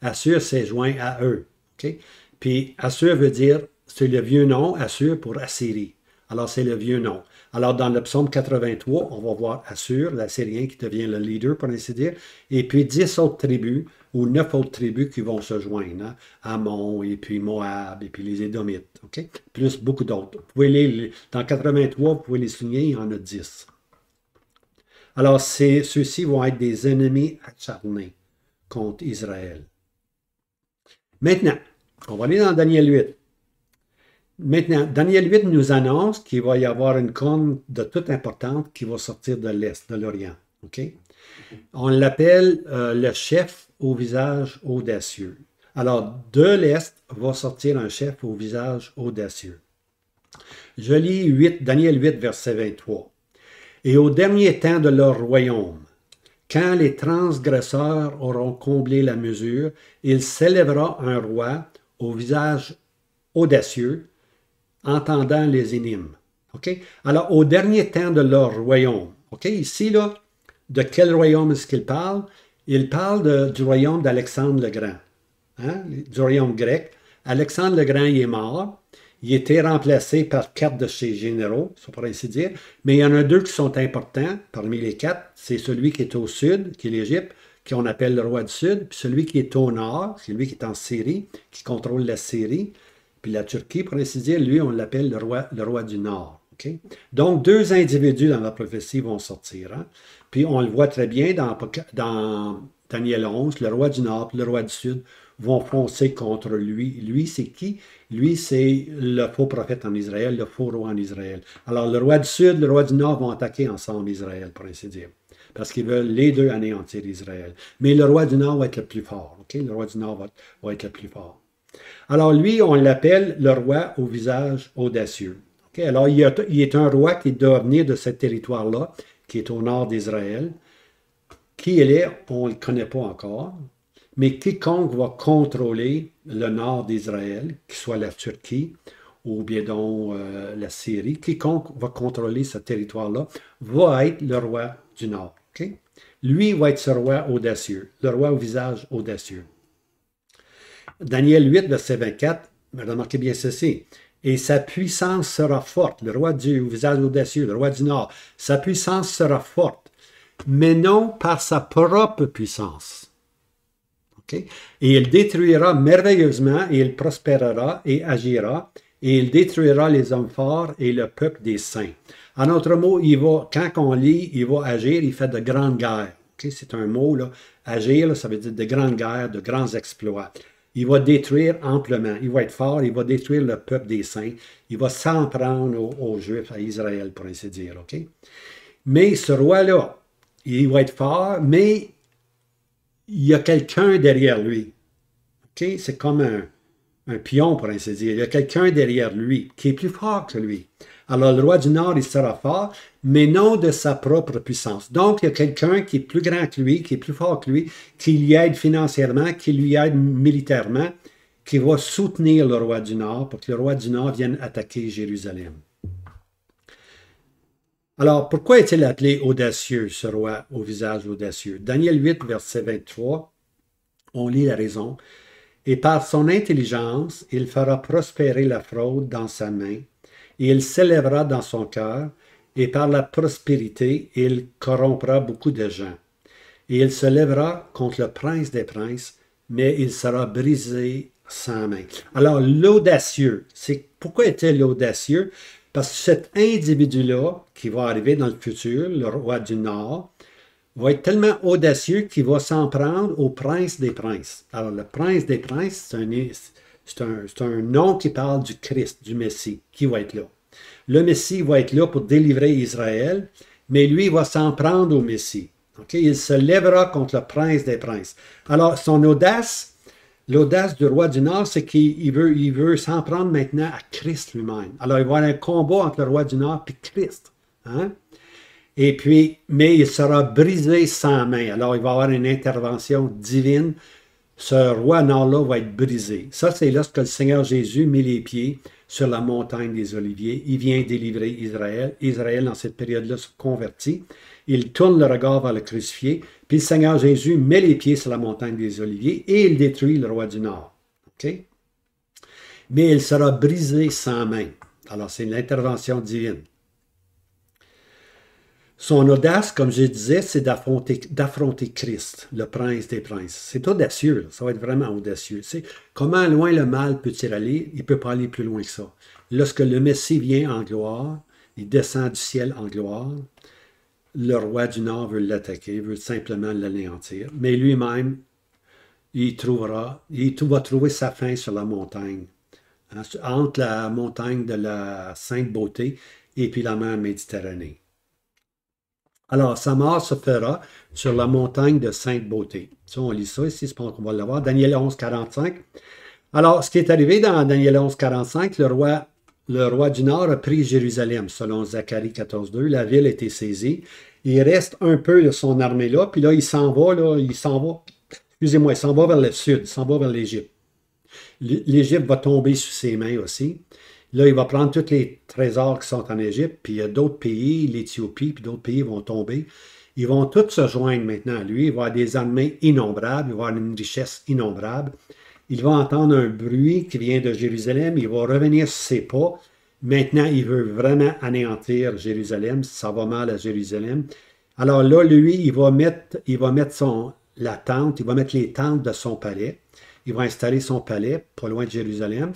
Assur s'est joint à eux. Puis Assur veut dire, c'est le vieux nom, Assur pour Assyrie. Alors, c'est le vieux nom. Alors, dans le 83, on va voir Assur, l'Assyrien, qui devient le leader, pour ainsi dire, et puis dix autres tribus ou neuf autres tribus qui vont se joindre. Hein. Amon, et puis Moab, et puis les Édomites. Plus beaucoup d'autres. Vous pouvez les, dans 83, vous pouvez les souligner, il y en a dix. Alors, ceux-ci vont être des ennemis acharnés contre Israël. Maintenant, on va aller dans Daniel 8. Maintenant, Daniel 8 nous annonce qu'il va y avoir une corne de toute importance qui va sortir de l'Est, de l'Orient. On l'appelle euh, le chef visage audacieux. Alors, de l'Est va sortir un chef au visage audacieux. Je lis 8, Daniel 8, verset 23. Et au dernier temps de leur royaume, quand les transgresseurs auront comblé la mesure, il s'élèvera un roi au visage audacieux, entendant les énigmes. Ok. Alors, au dernier temps de leur royaume, Ok. ici, là, de quel royaume est-ce qu'il parle? il parle du royaume d'Alexandre le Grand, hein, du royaume grec. Alexandre le Grand, il est mort. Il été remplacé par quatre de ses généraux, pour ainsi dire. Mais il y en a deux qui sont importants parmi les quatre. C'est celui qui est au sud, qui est l'Égypte, on appelle le roi du sud, puis celui qui est au nord, c'est lui qui est en Syrie, qui contrôle la Syrie. Puis la Turquie, pour ainsi dire, lui, on l'appelle le roi, le roi du nord. Donc, deux individus dans la prophétie vont sortir. Hein. Puis on le voit très bien dans, Daniel 11, le roi du Nord, le roi du Sud vont foncer contre lui. Lui, c'est qui? Lui, c'est le faux prophète en Israël, le faux roi en Israël. Alors, le roi du Sud, le roi du Nord vont attaquer ensemble Israël, pour ainsi dire, parce qu'ils veulent les deux anéantir Israël. Mais le roi du Nord va être le plus fort, OK? Le roi du Nord va, être le plus fort. Alors, lui, on l'appelle le roi au visage audacieux. Alors, il, il est un roi qui doit venir de ce territoire-là, qui est au nord d'Israël. Qui elle est, on ne le connaît pas encore, mais quiconque va contrôler le nord d'Israël, qui soit la Turquie ou bien donc euh, la Syrie, quiconque va contrôler ce territoire-là, va être le roi du nord. Lui va être ce roi audacieux, le roi au visage audacieux. Daniel 8, verset 24, remarquez bien ceci et sa puissance sera forte. Le roi du audacieux, le roi du Nord, sa puissance sera forte, mais non par sa propre puissance. Et il détruira merveilleusement, et il prospérera et agira, et il détruira les hommes forts et le peuple des saints. En autre mot, il va, quand on lit, il va agir, il fait de grandes guerres. C'est un mot, là. agir, ça veut dire de grandes guerres, de grands exploits. Il va détruire amplement. Il va être fort, il va détruire le peuple des saints. Il va s'en prendre aux, Juifs, à Israël, pour ainsi dire. ok Mais ce roi-là, il va être fort, mais il y a quelqu'un derrière lui. ok C'est comme un, un pion, pour ainsi dire. Il y a quelqu'un derrière lui qui est plus fort que lui. Alors le roi du Nord, il sera fort, mais non de sa propre puissance. Donc, il y a quelqu'un qui est plus grand que lui, qui est plus fort que lui, qui lui aide financièrement, qui lui aide militairement, qui va soutenir le roi du Nord pour que le roi du Nord vienne attaquer Jérusalem. Alors, pourquoi est-il appelé audacieux, ce roi au visage audacieux? Daniel 8, verset 23, on lit la raison. Et par son intelligence, il fera prospérer la fraude dans sa main, et il s'élèvera dans son cœur, et par la prospérité il corrompra beaucoup de gens. Et il se lèvera contre le prince des princes, mais il sera brisé sans main. Alors l'audacieux, c'est pourquoi il l'audacieux? Parce que cet individu-là, qui va arriver dans le futur, le roi du Nord, va être tellement audacieux qu'il va s'en prendre au prince des princes. Alors le prince des princes, c'est un, un, un nom qui parle du Christ, du Messie, qui va être là le Messie va être là pour délivrer Israël, mais lui va s'en prendre au Messie. Il se lèvera contre le prince des princes. Alors, son audace, l'audace du roi du Nord, c'est qu'il veut, il veut s'en prendre maintenant à Christ lui-même. Alors, il va y avoir un combat entre le roi du Nord et Christ. Hein? Et puis, mais il sera brisé sans main. Alors, il va y avoir une intervention divine ce roi nord-là va être brisé. Ça, c'est lorsque le Seigneur Jésus met les pieds sur la montagne des Oliviers. Il vient délivrer Israël. Israël, dans cette période-là, se convertit. Il tourne le regard vers le crucifié. Puis le Seigneur Jésus met les pieds sur la montagne des Oliviers et il détruit le roi du Nord. Mais il sera brisé sans main. Alors, c'est l'intervention divine. Son audace, comme je disais, c'est d'affronter Christ, le prince des princes. C'est audacieux, ça va être vraiment audacieux. C'est comment loin le mal peut-il aller? Il ne peut pas aller plus loin que ça. Lorsque le Messie vient en gloire, il descend du ciel en gloire, le roi du Nord veut l'attaquer, veut simplement l'anéantir. Mais lui-même, il trouvera, il va trouver sa fin sur la montagne, hein, entre la montagne de la Sainte Beauté et puis la mer Méditerranée. Alors, sa mort se fera sur la montagne de Sainte-Beauté. on lit ça ici, je pense qu'on va l'avoir. Daniel 11, 45. Alors, ce qui est arrivé dans Daniel 11, 45, le roi, le roi du Nord a pris Jérusalem, selon Zacharie 14, 2. La ville a été saisie. Il reste un peu de son armée là, puis là, il s'en va, il s'en va, excusez-moi, il s'en va vers le sud, il s'en va vers l'Égypte. L'Égypte va tomber sous ses mains aussi. Là, il va prendre tous les trésors qui sont en Égypte, puis il y a d'autres pays, l'Éthiopie, puis d'autres pays vont tomber. Ils vont tous se joindre maintenant à lui. Il va avoir des armées innombrables, il va avoir une richesse innombrable. Il va entendre un bruit qui vient de Jérusalem, il va revenir sur ses pas. Maintenant, il veut vraiment anéantir Jérusalem, ça va mal à Jérusalem. Alors là, lui, il va mettre, il va mettre son, la tente, il va mettre les tentes de son palais. Il va installer son palais pas loin de Jérusalem.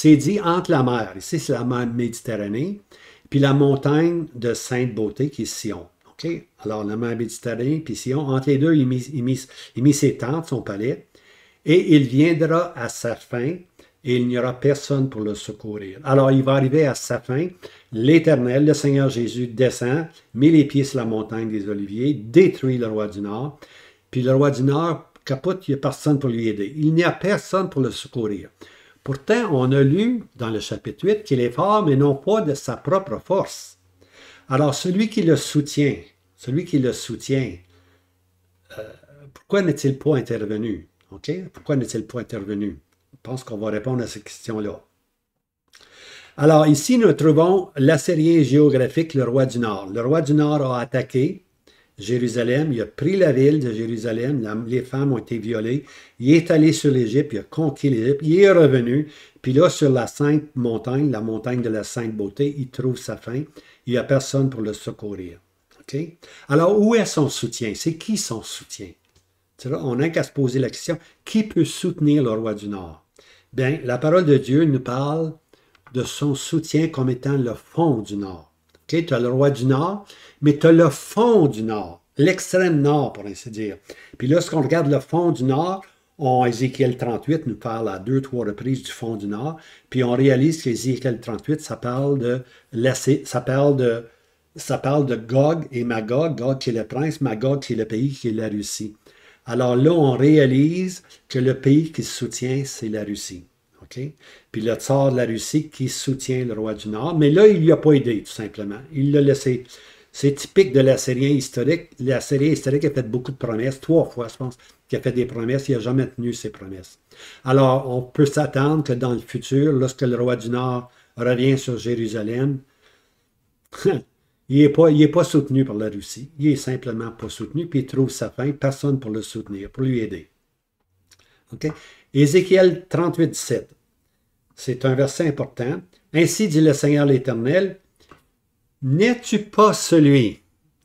C'est dit entre la mer, ici c'est la mer Méditerranée, puis la montagne de Sainte-Beauté qui est Sion. Ok Alors la mer Méditerranée puis Sion, entre les deux, il met il, ses tentes, son palais, et il viendra à sa fin, et il n'y aura personne pour le secourir. Alors il va arriver à sa fin. L'Éternel, le Seigneur Jésus, descend, met les pieds sur la montagne des Oliviers, détruit le roi du Nord. Puis le roi du Nord capote, il n'y a personne pour lui aider. Il n'y a personne pour le secourir. Pourtant, on a lu dans le chapitre 8 qu'il est fort, mais non pas de sa propre force. Alors, celui qui le soutient, celui qui le soutient, euh, pourquoi n'est-il pas intervenu? Pourquoi n'est-il pas intervenu? Je pense qu'on va répondre à cette question-là. Alors, ici, nous trouvons série géographique, le roi du Nord. Le roi du Nord a attaqué, Jérusalem, il a pris la ville de Jérusalem, les femmes ont été violées, il est allé sur l'Égypte, il a conquis l'Égypte, il est revenu, puis là, sur la Sainte Montagne, la montagne de la Sainte Beauté, il trouve sa fin, il n'y a personne pour le secourir. Alors, où est son soutien? C'est qui son soutien? On n'a qu'à se poser la question, qui peut soutenir le roi du Nord? Bien, la parole de Dieu nous parle de son soutien comme étant le fond du Nord. Tu as le roi du Nord, mais tu as le fond du Nord, l'extrême Nord, pour ainsi dire. Puis lorsqu'on regarde le fond du Nord, on, Ézéchiel 38 nous parle à deux, trois reprises du fond du Nord, puis on réalise qu'Ézéchiel 38, ça parle de, ça parle de, ça parle de Gog et Magog, Gog qui est le prince, Magog qui est le pays, qui est la Russie. Alors là, on réalise que le pays qui se soutient, c'est la Russie. Okay? Puis le tsar de la Russie qui soutient le roi du Nord. Mais là, il ne lui a pas aidé, tout simplement. Il l'a laissé. C'est typique de la l'Assyrien historique. La L'Assyrien historique a fait beaucoup de promesses, trois fois, je pense, qui a fait des promesses. Il n'a jamais tenu ses promesses. Alors, on peut s'attendre que dans le futur, lorsque le roi du Nord revient sur Jérusalem, il n'est pas, pas, soutenu par la Russie. Il n'est simplement pas soutenu, puis il trouve sa fin. Personne pour le soutenir, pour lui aider. OK? Ézéchiel 38, 17 c'est un verset important. Ainsi dit le Seigneur l'Éternel, N'es-tu pas celui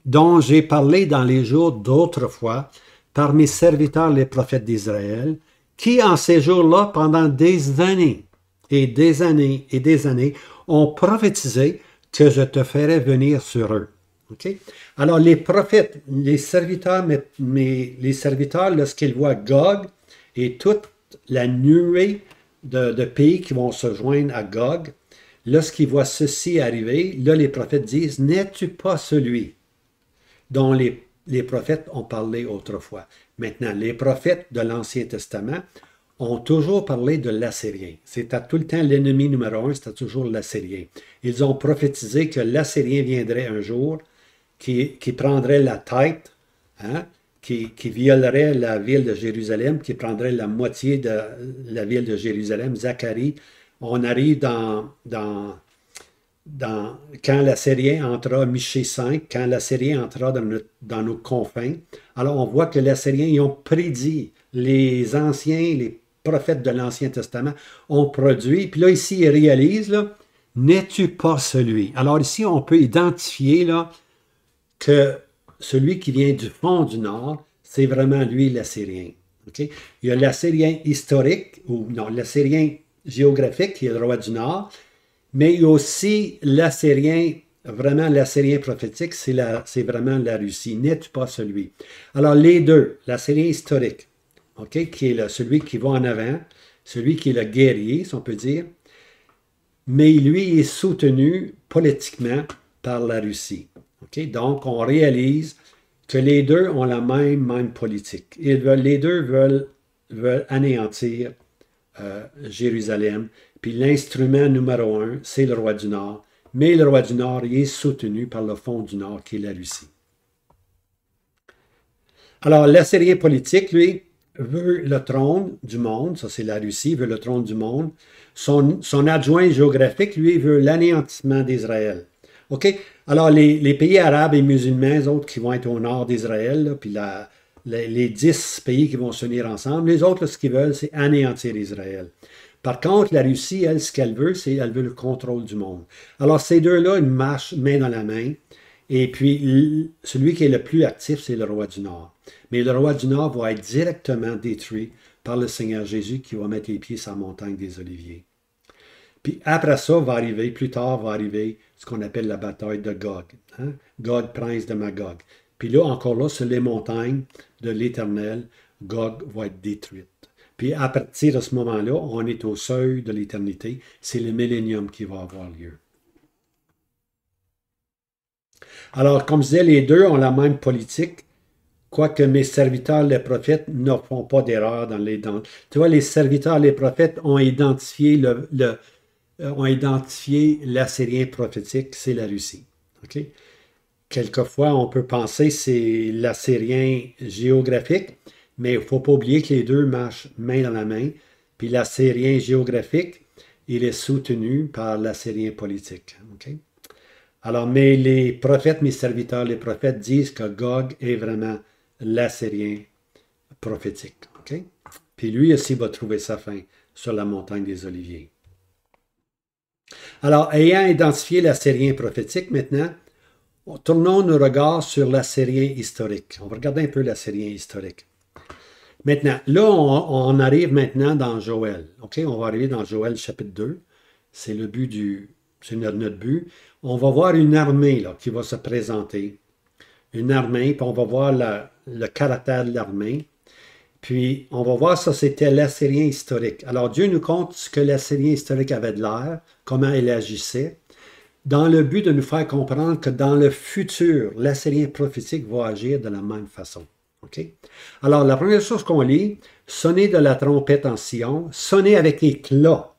dont j'ai parlé dans les jours d'autrefois par mes serviteurs les prophètes d'Israël, qui en ces jours-là, pendant des années et des années et des années, ont prophétisé que je te ferai venir sur eux. Okay? Alors les prophètes, les serviteurs, mais, mais les serviteurs, lorsqu'ils voient Gog et toute la nuée de, pays qui vont se joindre à Gog. Lorsqu'ils voient ceci arriver, là les prophètes disent, n'es-tu pas celui dont les, prophètes ont parlé autrefois? Maintenant, les prophètes de l'Ancien Testament ont toujours parlé de l'Assyrien. C'était tout le temps l'ennemi numéro un, c'était toujours l'Assyrien. Ils ont prophétisé que l'Assyrien viendrait un jour, qui, qui prendrait la tête hein, qui, violerait la ville de Jérusalem, qui prendrait la moitié de la ville de Jérusalem, Zacharie. On arrive dans, dans, dans quand l'Assyrien entra, Michée 5, quand l'Assyrien entra dans, nos confins. Alors on voit que l'Assyrien, ils ont prédit, les anciens, les prophètes de l'Ancien Testament ont produit. Puis là, ici, ils réalisent, n'es-tu pas celui? Alors ici, on peut identifier là, que celui qui vient du fond du nord, c'est vraiment lui l'Assyrien. Il y a l'Assyrien historique, ou non, l'Assyrien géographique, qui est le roi du nord, mais il y a aussi l'Assyrien, vraiment l'Assyrien prophétique, c'est, vraiment la Russie. nest ce pas celui? Alors, les deux, l'Assyrien historique, ok, qui est celui qui va en avant, celui qui est le guerrier, si on peut dire, mais lui est soutenu politiquement par la Russie. Donc, on réalise que les deux ont la même politique. Ils veulent, les deux veulent, anéantir euh, Jérusalem. Puis l'instrument numéro un, c'est le roi du Nord. Mais le roi du Nord il est soutenu par le fond du Nord, qui est la Russie. Alors, l'Assyrien politique, lui, veut le trône du monde, ça c'est la Russie, veut le trône du monde. Son, son adjoint géographique, lui, veut l'anéantissement d'Israël. OK? Alors, les, pays arabes et musulmans, les autres qui vont être au nord d'Israël, puis les, dix pays qui vont s'unir ensemble, les autres, ce qu'ils veulent, c'est anéantir Israël. Par contre, la Russie, elle, ce qu'elle veut, c'est elle veut le contrôle du monde. Alors, ces deux-là, ils marchent main dans la main. Et puis, celui qui est le plus actif, c'est le roi du Nord. Mais le roi du Nord va être directement détruit par le Seigneur Jésus qui va mettre les pieds sur la montagne des Oliviers. Puis après ça, va arriver, plus tard, va arriver ce qu'on appelle la bataille de Gog. Hein? Gog, prince de Magog. Puis là, encore là, sur les montagnes de l'Éternel, Gog va être détruite. Puis à partir de ce moment-là, on est au seuil de l'éternité. C'est le millénium qui va avoir lieu. Alors, comme je disais, les deux ont la même politique, quoique mes serviteurs, les prophètes, ne font pas d'erreur dans les dents. Tu vois, les serviteurs, les prophètes ont identifié le, euh, ont identifié l'Assyrien prophétique, c'est la Russie. Quelquefois, on peut penser que c'est l'Assyrien géographique, mais il ne faut pas oublier que les deux marchent main dans la main. Puis l'Assyrien géographique, il est soutenu par l'Assyrien politique. Alors, mais les prophètes, mes serviteurs, les prophètes disent que Gog est vraiment l'Assyrien prophétique. Puis lui aussi va trouver sa fin sur la montagne des Oliviers. Alors, ayant identifié l'Assyrien prophétique maintenant, tournons nos regards sur l'Assyrien historique. On va regarder un peu l'Assyrien historique. Maintenant, là, on, arrive maintenant dans Joël. OK? On va arriver dans Joël chapitre 2. C'est le but du. C'est notre, but. On va voir une armée qui va se présenter. Une armée, puis on va voir le caractère de l'armée. Puis, on va voir ça, c'était l'Assyrien historique. Alors, Dieu nous compte ce que l'Assyrien historique avait de l'air, comment il agissait, dans le but de nous faire comprendre que dans le futur, l'Assyrien prophétique va agir de la même façon. Ok? Alors, la première chose qu'on lit, sonnez de la trompette en Sion, sonnez avec éclat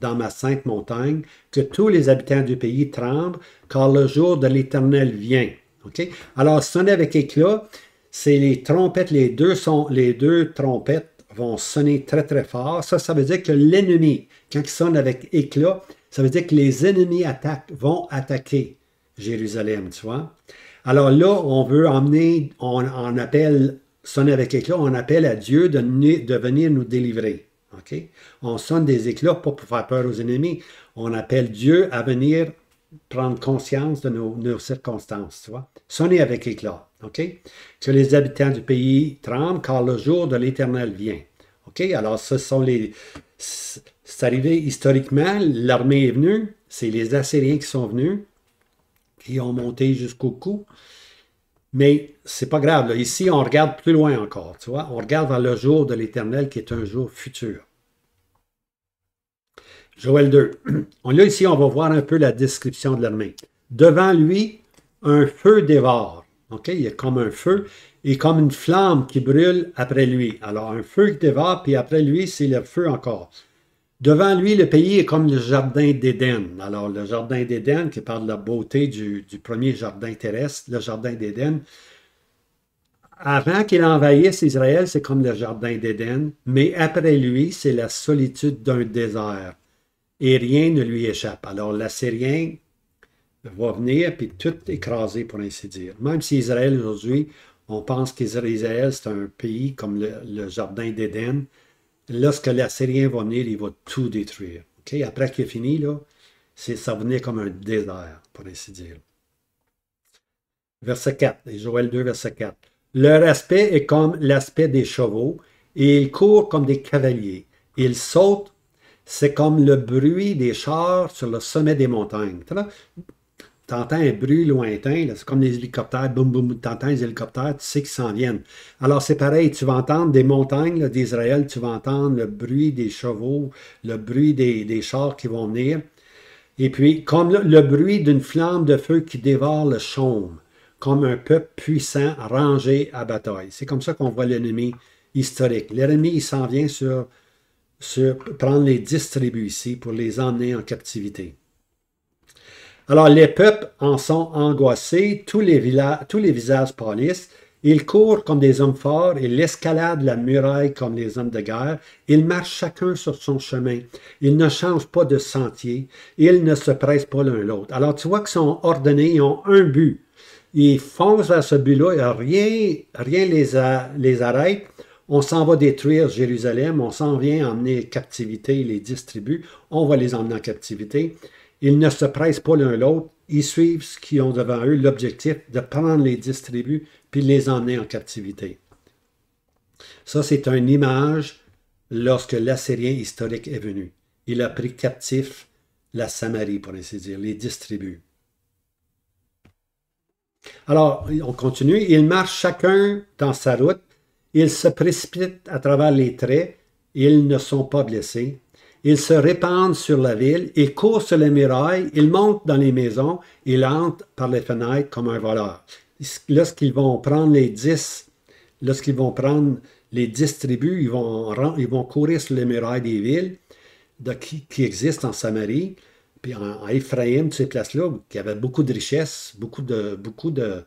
dans ma sainte montagne, que tous les habitants du pays tremblent, car le jour de l'Éternel vient. Ok? Alors, Sonnez avec éclat, c'est les trompettes, les deux, sont, les deux trompettes vont sonner très très fort. Ça, ça veut dire que l'ennemi, quand il sonne avec éclat, ça veut dire que les ennemis attaquent, vont attaquer Jérusalem, tu vois. Alors là, on veut emmener, on, appelle, sonner avec éclat, on appelle à Dieu de, venir nous délivrer. On sonne des éclats pour, pour faire peur aux ennemis. On appelle Dieu à venir prendre conscience de nos, nos circonstances, tu vois. Sonner avec éclat. OK? Que les habitants du pays tremblent car le jour de l'Éternel vient. OK? Alors, ce sont les. C'est arrivé historiquement, l'armée est venue, c'est les Assyriens qui sont venus, qui ont monté jusqu'au cou. Mais c'est pas grave. Ici, on regarde plus loin encore. On regarde vers le jour de l'Éternel qui est un jour futur. Joël 2. On, a ici, on va voir un peu la description de l'armée. Devant lui, un feu dévore il est comme un feu et comme une flamme qui brûle après lui. Alors, un feu qui dévore, puis après lui, c'est le feu encore. Devant lui, le pays est comme le jardin d'Éden. Alors, le jardin d'Éden, qui parle de la beauté du, du premier jardin terrestre, le jardin d'Éden. Avant qu'il envahisse Israël, c'est comme le jardin d'Éden, mais après lui, c'est la solitude d'un désert. Et rien ne lui échappe. Alors, l'Assyrien va venir puis tout écraser, pour ainsi dire. Même si Israël, aujourd'hui, on pense qu'Israël, c'est un pays comme le, Jardin d'Éden. Lorsque l'Assyrien va venir, il va tout détruire. Après qu'il est fini, là, c'est, ça va venir comme un désert, pour ainsi dire. Verset 4, Joël 2, verset 4. Leur aspect est comme l'aspect des chevaux, et ils courent comme des cavaliers. Ils sautent, c'est comme le bruit des chars sur le sommet des montagnes. T'entends un bruit lointain, c'est comme les hélicoptères, boum, boum, t'entends les hélicoptères, tu sais qu'ils s'en viennent. Alors c'est pareil, tu vas entendre des montagnes d'Israël, tu vas entendre le bruit des chevaux, le bruit des, chars qui vont venir. Et puis, comme le, bruit d'une flamme de feu qui dévore le chaume, comme un peuple puissant rangé à bataille. C'est comme ça qu'on voit l'ennemi historique. L'ennemi, il s'en vient sur, sur prendre les dix ici pour les emmener en captivité. Alors les peuples en sont angoissés, tous les, visages pâlissent, ils courent comme des hommes forts, ils escaladent la muraille comme les hommes de guerre, ils marchent chacun sur son chemin, ils ne changent pas de sentier, ils ne se pressent pas l'un l'autre. Alors tu vois qu'ils sont ordonnés, ils ont un but. Ils foncent vers ce but-là, rien, rien les, les arrête. On s'en va détruire Jérusalem, on s'en vient emmener captivité les dix on va les emmener en captivité. Ils ne se pressent pas l'un l'autre, ils suivent ce qui ont devant eux, l'objectif de prendre les dix puis les emmener en captivité. Ça, c'est une image lorsque l'Assyrien historique est venu. Il a pris captif la Samarie, pour ainsi dire, les dix Alors, on continue. Ils marchent chacun dans sa route. Ils se précipitent à travers les traits. Ils ne sont pas blessés. Ils se répandent sur la ville, ils courent sur les murailles, ils montent dans les maisons, ils entrent par les fenêtres comme un voleur. Lorsqu'ils vont prendre les dix, lorsqu'ils vont prendre les dix tribus, ils vont, ils vont courir sur les murailles des villes de, qui, existent en Samarie, puis en, en Ephraim, toutes ces places-là, qui avaient beaucoup de richesses, beaucoup de, beaucoup de,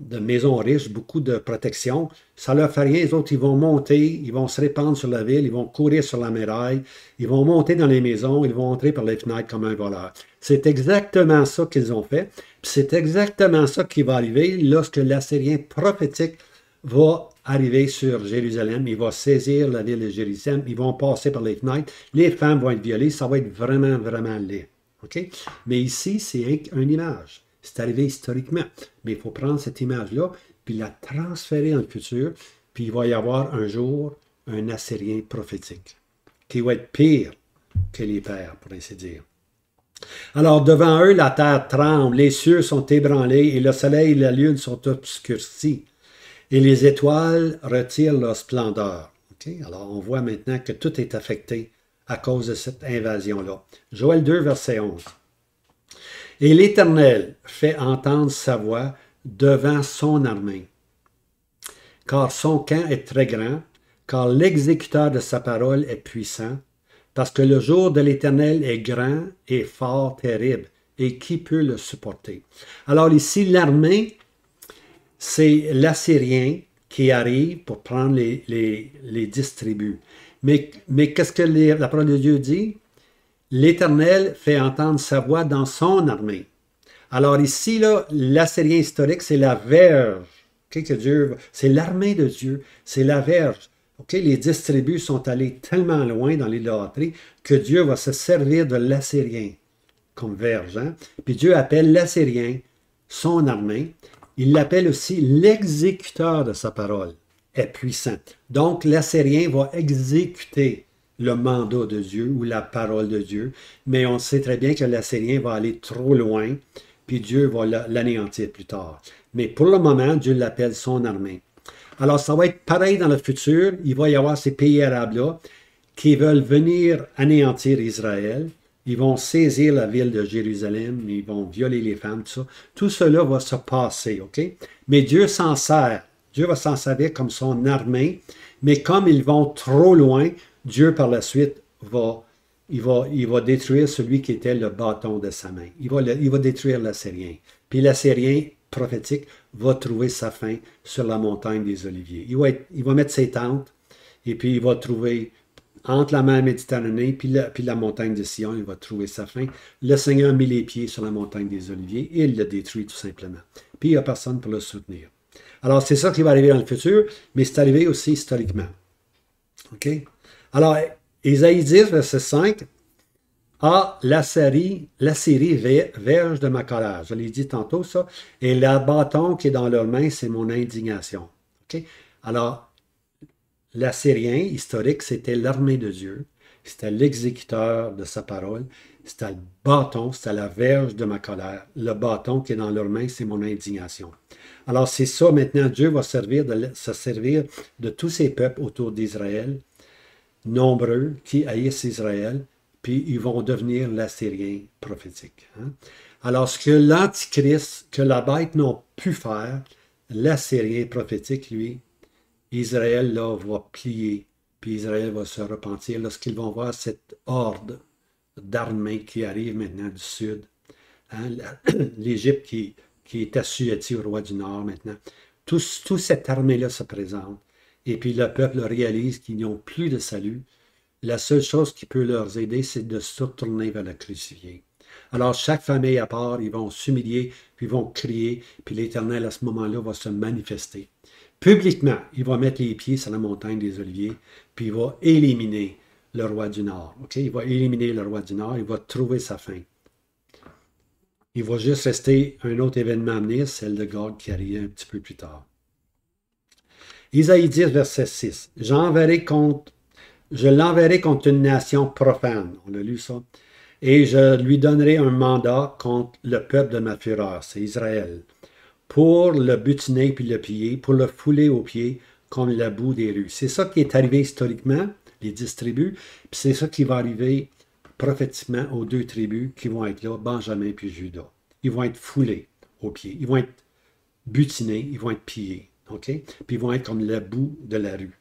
de maisons riches, beaucoup de protection. Ça leur fait rien. Les autres, ils vont monter, ils vont se répandre sur la ville, ils vont courir sur la méraille, ils vont monter dans les maisons, ils vont entrer par les fenêtres comme un voleur. C'est exactement ça qu'ils ont fait. C'est exactement ça qui va arriver lorsque l'Assyrien prophétique va arriver sur Jérusalem. Il va saisir la ville de Jérusalem. Ils vont passer par les fenêtres. Les femmes vont être violées. Ça va être vraiment, vraiment laid. Mais ici, c'est une image. C'est arrivé historiquement. Mais il faut prendre cette image-là, puis la transférer le futur, puis il va y avoir un jour un Assyrien prophétique qui va être pire que les pères, pour ainsi dire. Alors devant eux, la terre tremble, les cieux sont ébranlés, et le soleil et la lune sont obscurcis, et les étoiles retirent leur splendeur. Alors on voit maintenant que tout est affecté à cause de cette invasion-là. Joël 2, verset 11. Et l'Éternel fait entendre sa voix devant son armée. Car son camp est très grand, car l'exécuteur de sa parole est puissant, parce que le jour de l'Éternel est grand et fort terrible, et qui peut le supporter? Alors ici, l'armée, c'est l'Assyrien qui arrive pour prendre les, les, distributs. Mais, mais qu'est-ce que la parole de Dieu dit? L'Éternel fait entendre sa voix dans son armée. Alors ici, là, l'Assyrien historique, c'est la verge. c'est l'armée de Dieu, c'est la verge. les dix sont allés tellement loin dans l'idolâtrie que Dieu va se servir de l'Assyrien comme verge. Hein? Puis Dieu appelle l'Assyrien son armée. Il l'appelle aussi l'exécuteur de sa parole, est puissant. Donc l'Assyrien va exécuter le mandat de Dieu ou la parole de Dieu, mais on sait très bien que l'Assyrien va aller trop loin, puis Dieu va l'anéantir plus tard. Mais pour le moment, Dieu l'appelle son armée. Alors ça va être pareil dans le futur, il va y avoir ces pays arabes-là qui veulent venir anéantir Israël. Ils vont saisir la ville de Jérusalem, ils vont violer les femmes, tout ça. Tout cela va se passer, OK? Mais Dieu s'en sert. Dieu va s'en servir comme son armée, mais comme ils vont trop loin, Dieu, par la suite, va, il va, il va détruire celui qui était le bâton de sa main. Il va, il va détruire l'Assyrien. Puis l'Assyrien prophétique va trouver sa fin sur la montagne des Oliviers. Il va, il va mettre ses tentes et puis il va trouver entre la mer Méditerranée puis la, puis la montagne de Sion, il va trouver sa fin. Le Seigneur met les pieds sur la montagne des Oliviers et il le détruit tout simplement. Puis il n'y a personne pour le soutenir. Alors c'est ça qui va arriver dans le futur, mais c'est arrivé aussi historiquement. OK? Alors, Ésaïe 10, verset 5. Ah, la série, la série verge de ma colère. Je l'ai dit tantôt, ça. Et le bâton qui est dans leurs mains, c'est mon indignation. Alors, l'Assyrien historique, c'était l'armée de Dieu. C'était l'exécuteur de sa parole. C'était le bâton, c'était la verge de ma colère. Le bâton qui est dans leurs mains, c'est mon indignation. Alors, c'est ça maintenant. Dieu va servir de, se servir de tous ses peuples autour d'Israël nombreux qui haïssent Israël, puis ils vont devenir l'Assyrien prophétique. Hein. Alors, ce que l'Antichrist, que la bête n'a pu faire, l'Assyrien prophétique, lui, Israël, là, va plier, puis Israël va se repentir lorsqu'ils vont voir cette horde d'armées qui arrive maintenant du sud. Hein, L'Égypte qui, qui est assujettie au roi du Nord maintenant. Tout, toute cette armée-là se présente et puis le peuple réalise qu'ils n'ont plus de salut. La seule chose qui peut leur aider, c'est de se retourner vers le crucifié. Alors chaque famille à part, ils vont s'humilier, puis ils vont crier, puis l'Éternel à ce moment-là va se manifester. Publiquement, il va mettre les pieds sur la montagne des Oliviers, puis il va éliminer le roi du Nord. Il va éliminer le roi du Nord, il va trouver sa fin. Il va juste rester un autre événement à venir, celle de Gog qui arrive un petit peu plus tard. Isaïe 10, verset 6. J'enverrai contre, je l'enverrai contre une nation profane. On a lu ça. Et je lui donnerai un mandat contre le peuple de ma fureur, c'est Israël, pour le butiner puis le piller, pour le fouler aux pieds comme la boue des rues. C'est ça qui est arrivé historiquement, les dix tribus, puis c'est ça qui va arriver prophétiquement aux deux tribus qui vont être là, Benjamin puis Judas. Ils vont être foulés aux pieds, ils vont être butinés, ils vont être pillés. Puis ils vont être comme le bout de la rue.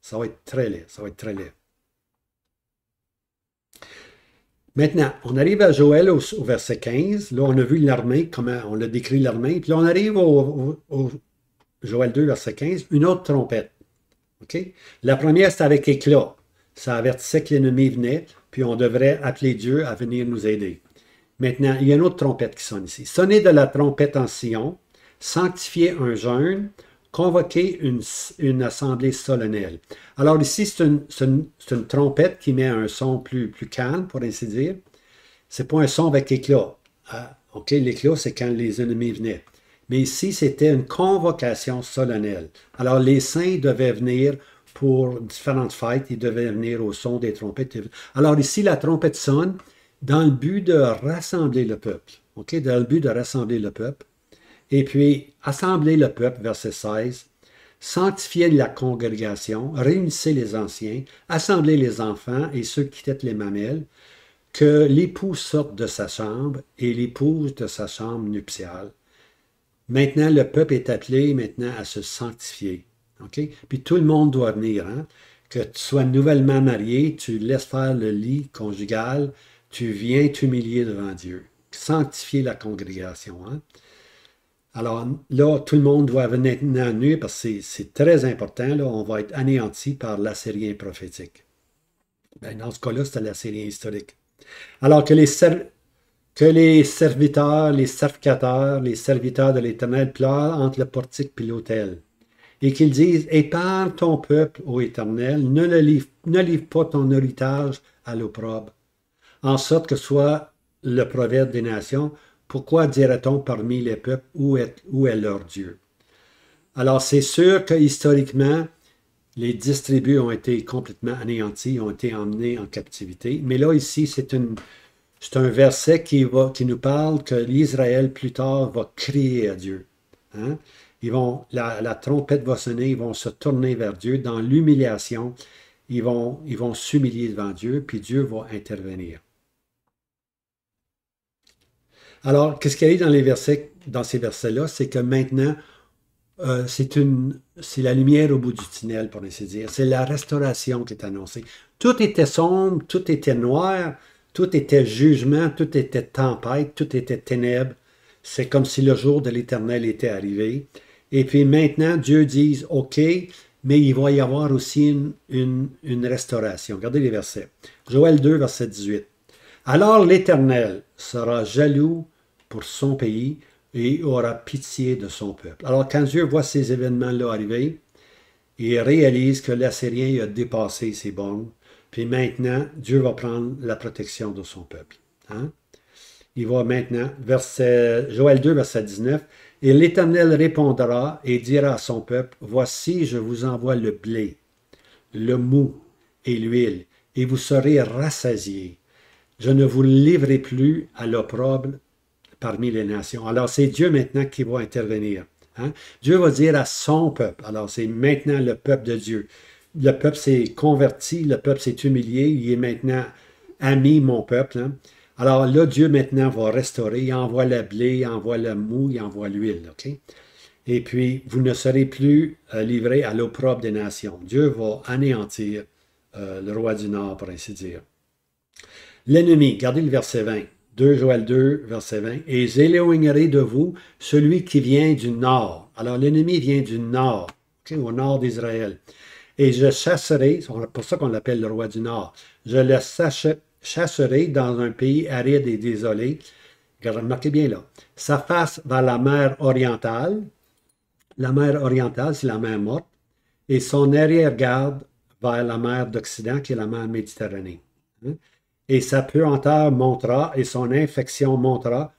Ça va être très laid. Ça très Maintenant, on arrive à Joël au, verset 15. Là, on a vu l'armée, comment on a décrit l'armée. Puis on arrive au, Joël 2, verset 15, une autre trompette. La première, c'est avec éclat. Ça avertissait que l'ennemi venait, puis on devrait appeler Dieu à venir nous aider. Maintenant, il y a une autre trompette qui sonne ici. Sonnez de la trompette en Sion, sanctifiez un jeûne, convoquer une, assemblée solennelle. Alors ici, c'est une, trompette qui met un son plus, calme, pour ainsi dire. C'est pas un son avec éclat. Hein. l'éclat, c'est quand les ennemis venaient. Mais ici, c'était une convocation solennelle. Alors, les saints devaient venir pour différentes fêtes. Ils devaient venir au son des trompettes. Alors ici, la trompette sonne dans le but de rassembler le peuple. OK, dans le but de rassembler le peuple. Et puis, assemblez le peuple, verset 16. Sanctifiez la congrégation, réunissez les anciens, assemblez les enfants et ceux qui têtent les mamelles, que l'époux sorte de sa chambre et l'épouse de sa chambre nuptiale. Maintenant, le peuple est appelé maintenant à se sanctifier. Puis tout le monde doit venir. Hein? Que tu sois nouvellement marié, tu laisses faire le lit conjugal, tu viens t'humilier devant Dieu. Sanctifier la congrégation. Hein? Alors là, tout le monde doit venir à nu parce que c'est très important. Là, on va être anéanti par l'Assyrien prophétique. Ben, dans ce cas-là, l'Assyrien historique. Alors que les, que les serviteurs, les serviteurs les serviteurs de l'Éternel pleurent entre le portique et l'autel. Et qu'ils disent Épargne ton peuple, ô Éternel, ne, ne livre pas ton héritage à l'opprobre. En sorte que soit le proverbe des nations pourquoi dirait-on parmi les peuples où est, leur Dieu? Alors c'est sûr que historiquement, les distribués ont été complètement anéantis, ont été emmenés en captivité. Mais là, ici, c'est un verset qui, nous parle que l'Israël, plus tard, va crier à Dieu. Hein? Ils vont, la, trompette va sonner, ils vont se tourner vers Dieu dans l'humiliation. Ils vont s'humilier ils vont devant Dieu, puis Dieu va intervenir. Alors, qu'est-ce qu'il y a dans dans ces versets-là, c'est que maintenant, euh, c'est la lumière au bout du tunnel, pour ainsi dire. C'est la restauration qui est annoncée. Tout était sombre, tout était noir, tout était jugement, tout était tempête, tout était ténèbres. C'est comme si le jour de l'Éternel était arrivé. Et puis maintenant, Dieu dit, OK, mais il va y avoir aussi une, une restauration. Regardez les versets. Joël 2, verset 18. Alors l'Éternel sera jaloux pour son pays et aura pitié de son peuple. Alors quand Dieu voit ces événements-là arriver, il réalise que l'Assyrien a dépassé ses bornes, puis maintenant Dieu va prendre la protection de son peuple. Hein? Il va maintenant, verset, Joël 2, verset 19, Et l'Éternel répondra et dira à son peuple, Voici, je vous envoie le blé, le mou et l'huile, et vous serez rassasiés. Je ne vous livrerai plus à l'opprobre parmi les nations. Alors c'est Dieu maintenant qui va intervenir. Hein? Dieu va dire à son peuple, alors c'est maintenant le peuple de Dieu. Le peuple s'est converti, le peuple s'est humilié, il est maintenant ami, mon peuple. Hein? Alors là, Dieu maintenant va restaurer, il envoie la blé, il envoie le mou, il envoie l'huile. Et puis, vous ne serez plus euh, livrés à l'opprobre des nations. Dieu va anéantir euh, le roi du Nord, pour ainsi dire. L'ennemi, gardez le verset 20. 2 Joël 2, verset 20. Et j'éloignerai de vous celui qui vient du nord. Alors l'ennemi vient du nord, au nord d'Israël. Et je chasserai, c'est pour ça qu'on l'appelle le roi du nord, je le chasserai dans un pays aride et désolé. Remarquez bien là. Sa face va la mer orientale. La mer orientale, c'est la mer morte. Et son arrière-garde vers la mer d'Occident, qui est la mer Méditerranée. Hein et sa puanteur montera et son infection montera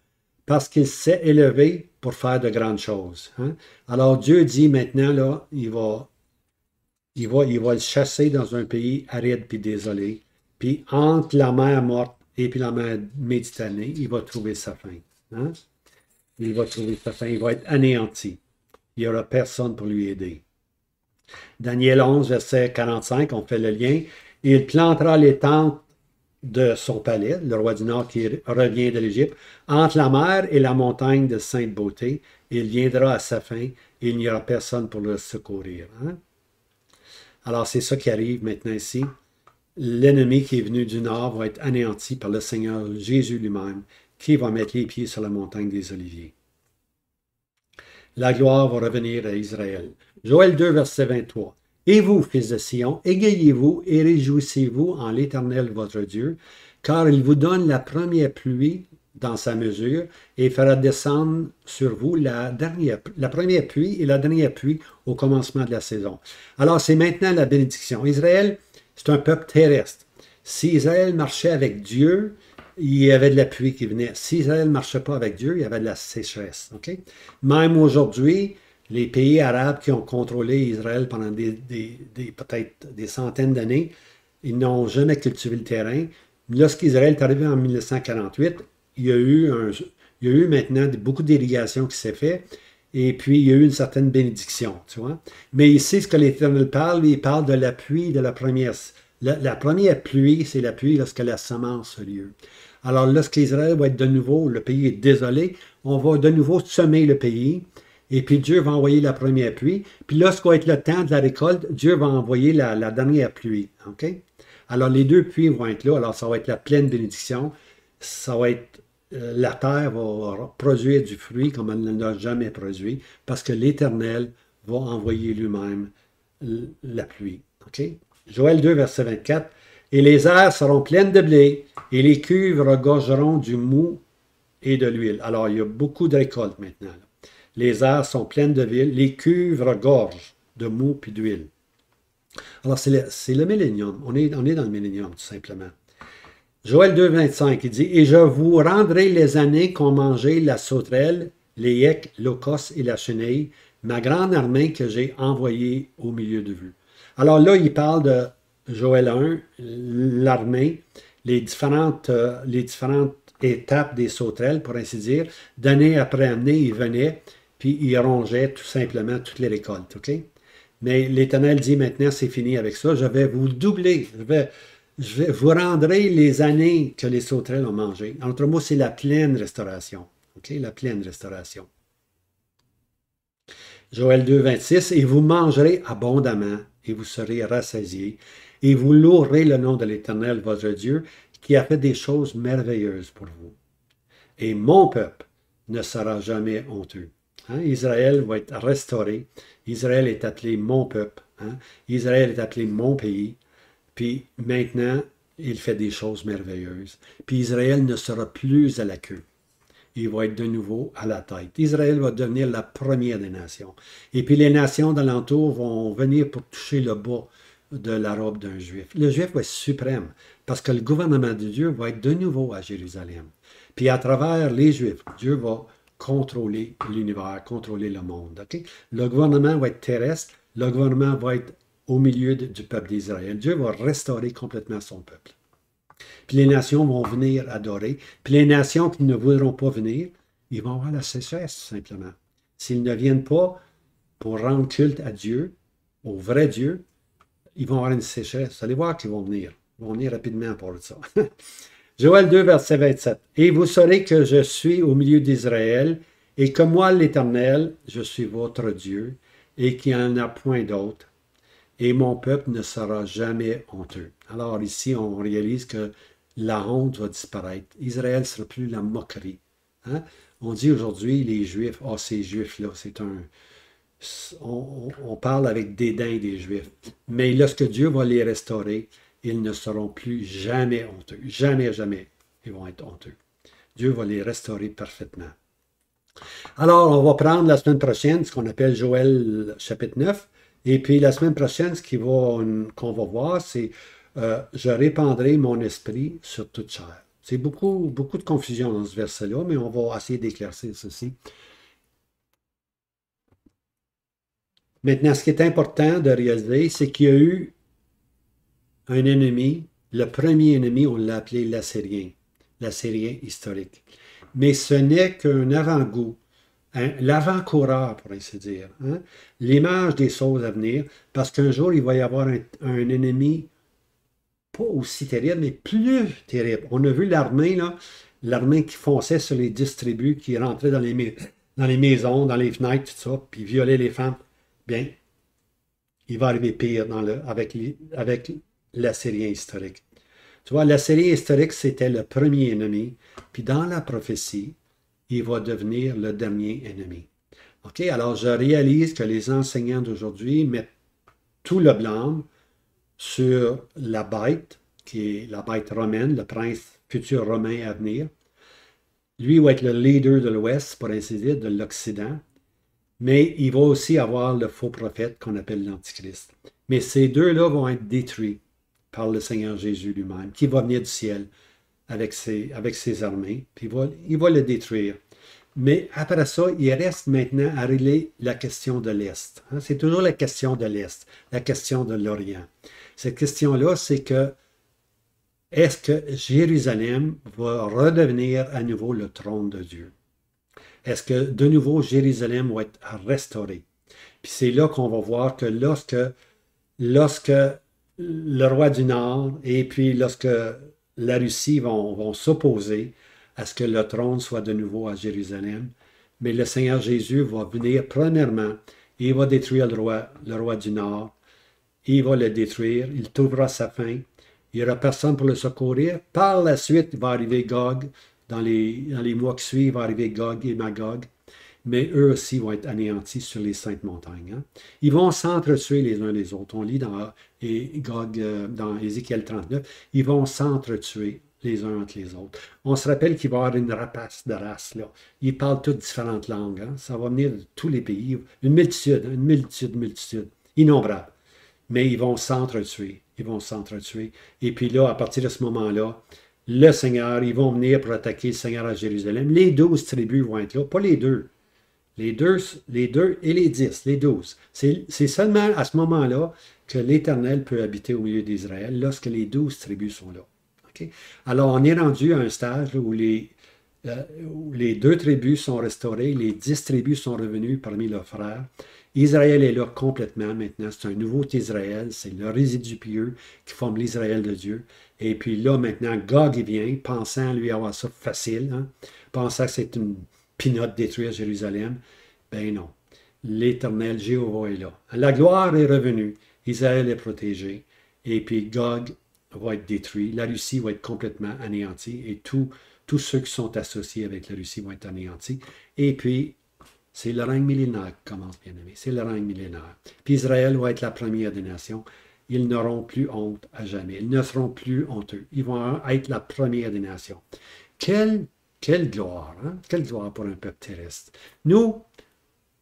parce qu'il s'est élevé pour faire de grandes choses. Hein. Alors Dieu dit maintenant, là, il va, il, va, il va le chasser dans un pays aride puis désolé. Puis entre la mer morte et puis la mer Méditerranée, il va trouver sa fin. Hein. Il va trouver sa fin, il va être anéanti. Il n'y aura personne pour lui aider. Daniel 11, verset 45, on fait le lien. Il plantera les tentes de son palais, le roi du Nord qui revient de l'Égypte, entre la mer et la montagne de Sainte-Beauté. Il viendra à sa fin et il n'y aura personne pour le secourir. Hein? Alors c'est ça qui arrive maintenant ici. L'ennemi qui est venu du Nord va être anéanti par le Seigneur Jésus lui-même, qui va mettre les pieds sur la montagne des Oliviers. La gloire va revenir à Israël. Joël 2, verset 23. Et vous, fils de Sion, égayez-vous et réjouissez-vous en l'Éternel votre Dieu, car il vous donne la première pluie dans sa mesure et fera descendre sur vous la, première pluie et la dernière pluie au commencement de la saison. Alors c'est maintenant la bénédiction. Israël, c'est un peuple terrestre. Si Israël marchait avec Dieu, il y avait de la pluie qui venait. Si Israël ne marchait pas avec Dieu, il y avait de la sécheresse. Même aujourd'hui, les pays arabes qui ont contrôlé Israël pendant peut-être des centaines d'années, ils n'ont jamais cultivé le terrain. Lorsqu'Israël est arrivé en 1948, il y a eu, maintenant beaucoup d'irrigation qui s'est fait. Et puis, il y a eu une certaine bénédiction, tu vois. Mais ici, ce que l'Éternel parle, il parle de la pluie, de la première... La, première pluie, c'est la pluie lorsque la semence a lieu. Alors, lorsqu'Israël va être de nouveau, le pays est désolé, on va de nouveau semer le pays et puis Dieu va envoyer la première pluie. Puis lorsqu'on va être le temps de la récolte, Dieu va envoyer la, dernière pluie. OK? Alors les deux pluies vont être là. Alors ça va être la pleine bénédiction. Ça va être euh, la terre va produire du fruit comme elle ne l'a jamais produit parce que l'Éternel va envoyer lui-même la pluie. OK? Joël 2, verset 24. Et les airs seront pleines de blé, et les cuves regorgeront du mou et de l'huile. Alors, il y a beaucoup de récoltes maintenant. Les airs sont pleines de ville. Les cuves regorgent de mots puis d'huile. Alors, c'est le, le, millénium. On est, dans le millénium, tout simplement. Joël 2, 25, il dit Et je vous rendrai les années qu'ont mangé la sauterelle, les yecs, l'ocos et la chenille, ma grande armée que j'ai envoyée au milieu de vous. Alors là, il parle de Joël 1, l'armée, les différentes, euh, les différentes étapes des sauterelles, pour ainsi dire. D'année après année, il venait puis il rongeait tout simplement toutes les récoltes. OK? Mais l'Éternel dit maintenant, c'est fini avec ça, je vais vous doubler, je vais, vous rendre les années que les sauterelles ont mangées. Entre mots, c'est la pleine restauration. OK? La pleine restauration. Joël 2, 26, et vous mangerez abondamment, et vous serez rassasiés, et vous louerez le nom de l'Éternel, votre Dieu, qui a fait des choses merveilleuses pour vous. Et mon peuple ne sera jamais honteux. Hein, Israël va être restauré. Israël est appelé mon peuple. Hein. Israël est appelé mon pays. Puis maintenant, il fait des choses merveilleuses. Puis Israël ne sera plus à la queue. Il va être de nouveau à la tête. Israël va devenir la première des nations. Et puis les nations d'alentour vont venir pour toucher le bas de la robe d'un juif. Le juif va être suprême parce que le gouvernement de Dieu va être de nouveau à Jérusalem. Puis à travers les juifs, Dieu va contrôler l'univers, contrôler le monde. Le gouvernement va être terrestre, le gouvernement va être au milieu du peuple d'Israël. Dieu va restaurer complètement son peuple. Puis les nations vont venir adorer. Puis les nations qui ne voudront pas venir, ils vont avoir la sécheresse, simplement. S'ils ne viennent pas pour rendre culte à Dieu, au vrai Dieu, ils vont avoir une sécheresse. Vous allez voir qu'ils vont venir. Ils vont venir rapidement pour ça. Joël 2, verset 27. Et vous saurez que je suis au milieu d'Israël, et que moi, l'Éternel, je suis votre Dieu, et qu'il n'y en a point d'autre, et mon peuple ne sera jamais honteux. Alors ici, on réalise que la honte va disparaître. Israël ne sera plus la moquerie. Hein? On dit aujourd'hui, les Juifs, ah, oh, ces Juifs-là, c'est un... On, on, parle avec dédain des Juifs. Mais lorsque Dieu va les restaurer, ils ne seront plus jamais honteux. Jamais, jamais, ils vont être honteux. Dieu va les restaurer parfaitement. Alors, on va prendre la semaine prochaine ce qu'on appelle Joël chapitre 9. Et puis la semaine prochaine, ce qu'on va, va voir, c'est euh, Je répandrai mon esprit sur toute chair. C'est beaucoup, beaucoup de confusion dans ce verset-là, mais on va essayer d'éclaircir ceci. Maintenant, ce qui est important de réaliser, c'est qu'il y a eu un ennemi, le premier ennemi, on l'a appelé l'Assyrien, l'Assyrien historique. Mais ce n'est qu'un avant-goût, hein, l'avant-coureur, pour ainsi dire, hein, l'image des choses à venir, parce qu'un jour, il va y avoir un, ennemi pas aussi terrible, mais plus terrible. On a vu l'armée, là, l'armée qui fonçait sur les distribus, qui rentrait dans les, maisons, dans les fenêtres, tout ça, puis violait les femmes. Bien, il va arriver pire avec, avec l'Assyrien historique. Tu vois, l'Assyrien historique, c'était le premier ennemi, puis dans la prophétie, il va devenir le dernier ennemi. OK, alors je réalise que les enseignants d'aujourd'hui mettent tout le blâme sur la bête, qui est la bête romaine, le prince futur romain à venir. Lui va être le leader de l'Ouest, pour ainsi dire, de l'Occident, mais il va aussi avoir le faux prophète qu'on appelle l'Antichrist. Mais ces deux-là vont être détruits par le Seigneur Jésus lui-même, qui va venir du ciel avec ses, avec ses armées, puis il va, il va le détruire. Mais après ça, il reste maintenant à régler la question de l'Est. Hein. C'est toujours la question de l'Est, la question de l'Orient. Cette question-là, c'est que est-ce que Jérusalem va redevenir à nouveau le trône de Dieu? Est-ce que de nouveau Jérusalem va être restaurée? Puis c'est là qu'on va voir que lorsque, lorsque le roi du Nord, et puis lorsque la Russie vont, s'opposer à ce que le trône soit de nouveau à Jérusalem, mais le Seigneur Jésus va venir premièrement et il va détruire le roi, le roi du Nord. Il va le détruire, il trouvera sa fin. Il n'y aura personne pour le secourir. Par la suite, va arriver Gog. Dans les, dans les mois qui suivent, va arriver Gog et Magog mais eux aussi vont être anéantis sur les saintes montagnes. Hein. Ils vont s'entretuer les uns les autres. On lit dans, euh, Ézéchiel 39, ils vont s'entretuer les uns entre les autres. On se rappelle qu'il va y avoir une rapace de race. Ils parlent toutes différentes langues. Hein. Ça va venir de tous les pays. Une multitude, une multitude, une multitude, innombrable. Mais ils vont s'entretuer. Ils vont s'entretuer. Et puis là, à partir de ce moment-là, le Seigneur, ils vont venir pour attaquer le Seigneur à Jérusalem. Les douze tribus vont être là, pas les deux les deux, les deux et les dix, les douze. C'est seulement à ce moment-là que l'Éternel peut habiter au milieu d'Israël, lorsque les douze tribus sont là. Alors, on est rendu à un stage euh, où les, deux tribus sont restaurées, les dix tribus sont revenues parmi leurs frères. Israël est là complètement maintenant. C'est un nouveau Israël, c'est le résidu pieux qui forme l'Israël de Dieu. Et puis là, maintenant, Gog, il vient, pensant lui avoir ça facile, hein, pensant que c'est une pinote détruire Jérusalem. Ben non. L'Éternel Jéhovah est là. La gloire est revenue. Israël est protégé. Et puis Gog va être détruit. La Russie va être complètement anéantie. Et tout, tous ceux qui sont associés avec la Russie vont être anéantis. Et puis, c'est le règne millénaire qui commence, bien aimé. C'est le règne millénaire. Puis Israël va être la première des nations. Ils n'auront plus honte à jamais. Ils ne seront plus honteux. Ils vont être la première des nations. Quelle quelle gloire, hein? quelle gloire pour un peuple terrestre. Nous,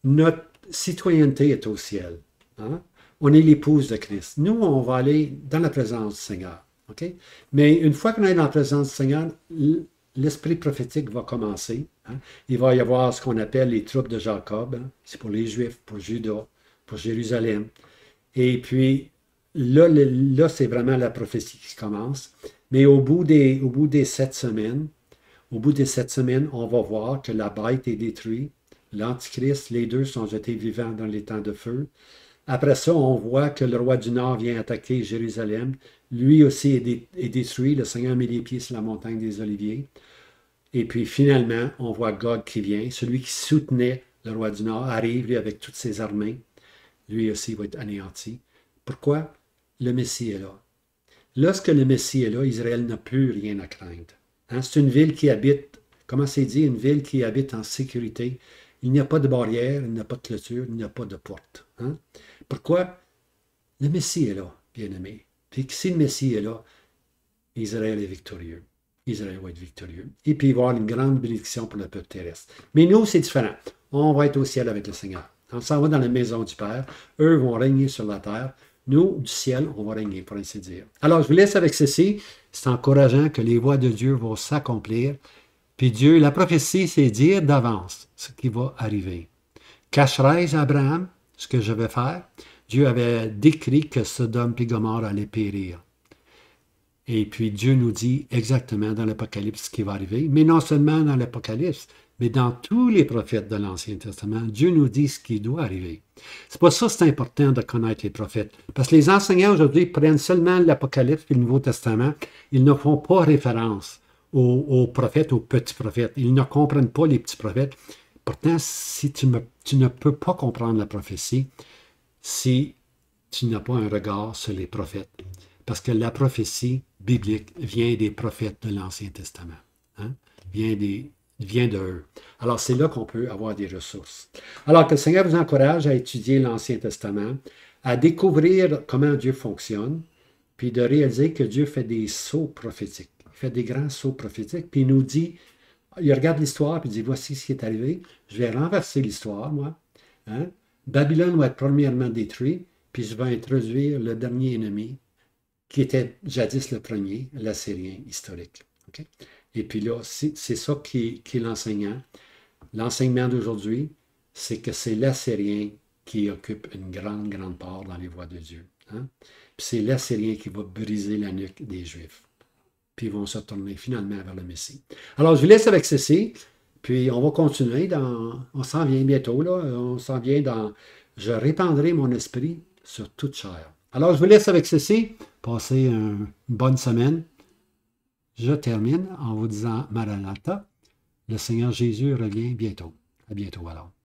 notre citoyenneté est au ciel. Hein? On est l'épouse de Christ. Nous, on va aller dans la présence du Seigneur. OK? Mais une fois qu'on est dans la présence du Seigneur, l'esprit prophétique va commencer. Hein? Il va y avoir ce qu'on appelle les troupes de Jacob. Hein? C'est pour les Juifs, pour Judas, pour Jérusalem. Et puis, là, là c'est vraiment la prophétie qui commence. Mais au bout des, au bout des sept semaines, au bout de cette semaine, on va voir que la bête est détruite, l'Antichrist, les deux sont jetés vivants dans les temps de feu. Après ça, on voit que le roi du Nord vient attaquer Jérusalem. Lui aussi est, détruit. Le Seigneur met les pieds sur la montagne des Oliviers. Et puis finalement, on voit God qui vient. Celui qui soutenait le roi du Nord arrive, lui, avec toutes ses armées. Lui aussi va être anéanti. Pourquoi? Le Messie est là. Lorsque le Messie est là, Israël n'a plus rien à craindre. Hein? c'est une ville qui habite, comment c'est dit, une ville qui habite en sécurité. Il n'y a pas de barrière, il n'y a pas de clôture, il n'y a pas de porte. Hein? Pourquoi? Le Messie est là, bien-aimé. Puis si le Messie est là, Israël est victorieux. Israël va être victorieux. Et puis il va y avoir une grande bénédiction pour le peuple terrestre. Mais nous, c'est différent. On va être au ciel avec le Seigneur. On s'en va dans la maison du Père. Eux vont régner sur la terre. Nous, du ciel, on va régner, pour ainsi dire. Alors, je vous laisse avec ceci c'est encourageant que les voies de Dieu vont s'accomplir. Puis Dieu, la prophétie, c'est dire d'avance ce qui va arriver. cacherais je Abraham ce que je vais faire? Dieu avait décrit que Sodome et Gomorre allaient périr. Et puis Dieu nous dit exactement dans l'Apocalypse ce qui va arriver, mais non seulement dans l'Apocalypse, mais dans tous les prophètes de l'Ancien Testament, Dieu nous dit ce qui doit arriver. C'est pour ça que c'est important de connaître les prophètes. Parce que les enseignants aujourd'hui prennent seulement l'Apocalypse et le Nouveau Testament. Ils ne font pas référence aux, prophètes, aux petits prophètes. Ils ne comprennent pas les petits prophètes. Pourtant, si tu, ne peux pas comprendre la prophétie, si tu n'as pas un regard sur les prophètes. Parce que la prophétie biblique vient des prophètes de l'Ancien Testament, hein? vient des, vient de Alors c'est là qu'on peut avoir des ressources. Alors que le Seigneur vous encourage à étudier l'Ancien Testament, à découvrir comment Dieu fonctionne, puis de réaliser que Dieu fait des sauts prophétiques. Il fait des grands sauts prophétiques, puis il nous dit, il regarde l'histoire, puis il dit, voici ce qui est arrivé, je vais renverser l'histoire, moi. Hein. Babylone va être premièrement détruite, puis je vais introduire le dernier ennemi, qui était jadis le premier, l'Assyrien historique. Et puis là, c'est ça qui, est l'enseignant. L'enseignement d'aujourd'hui, c'est que c'est l'Assyrien qui occupe une grande, grande part dans les voies de Dieu. Hein. Puis c'est l'Assyrien qui va briser la nuque des Juifs. Puis ils vont se tourner finalement vers le Messie. Alors, je vous laisse avec ceci. Puis on va continuer dans. On s'en vient bientôt, là. On s'en vient dans. Je répandrai mon esprit sur toute chair. Alors, je vous laisse avec ceci. Passez une bonne semaine. Je termine en vous disant Maranatha, le Seigneur Jésus revient bientôt. À bientôt alors.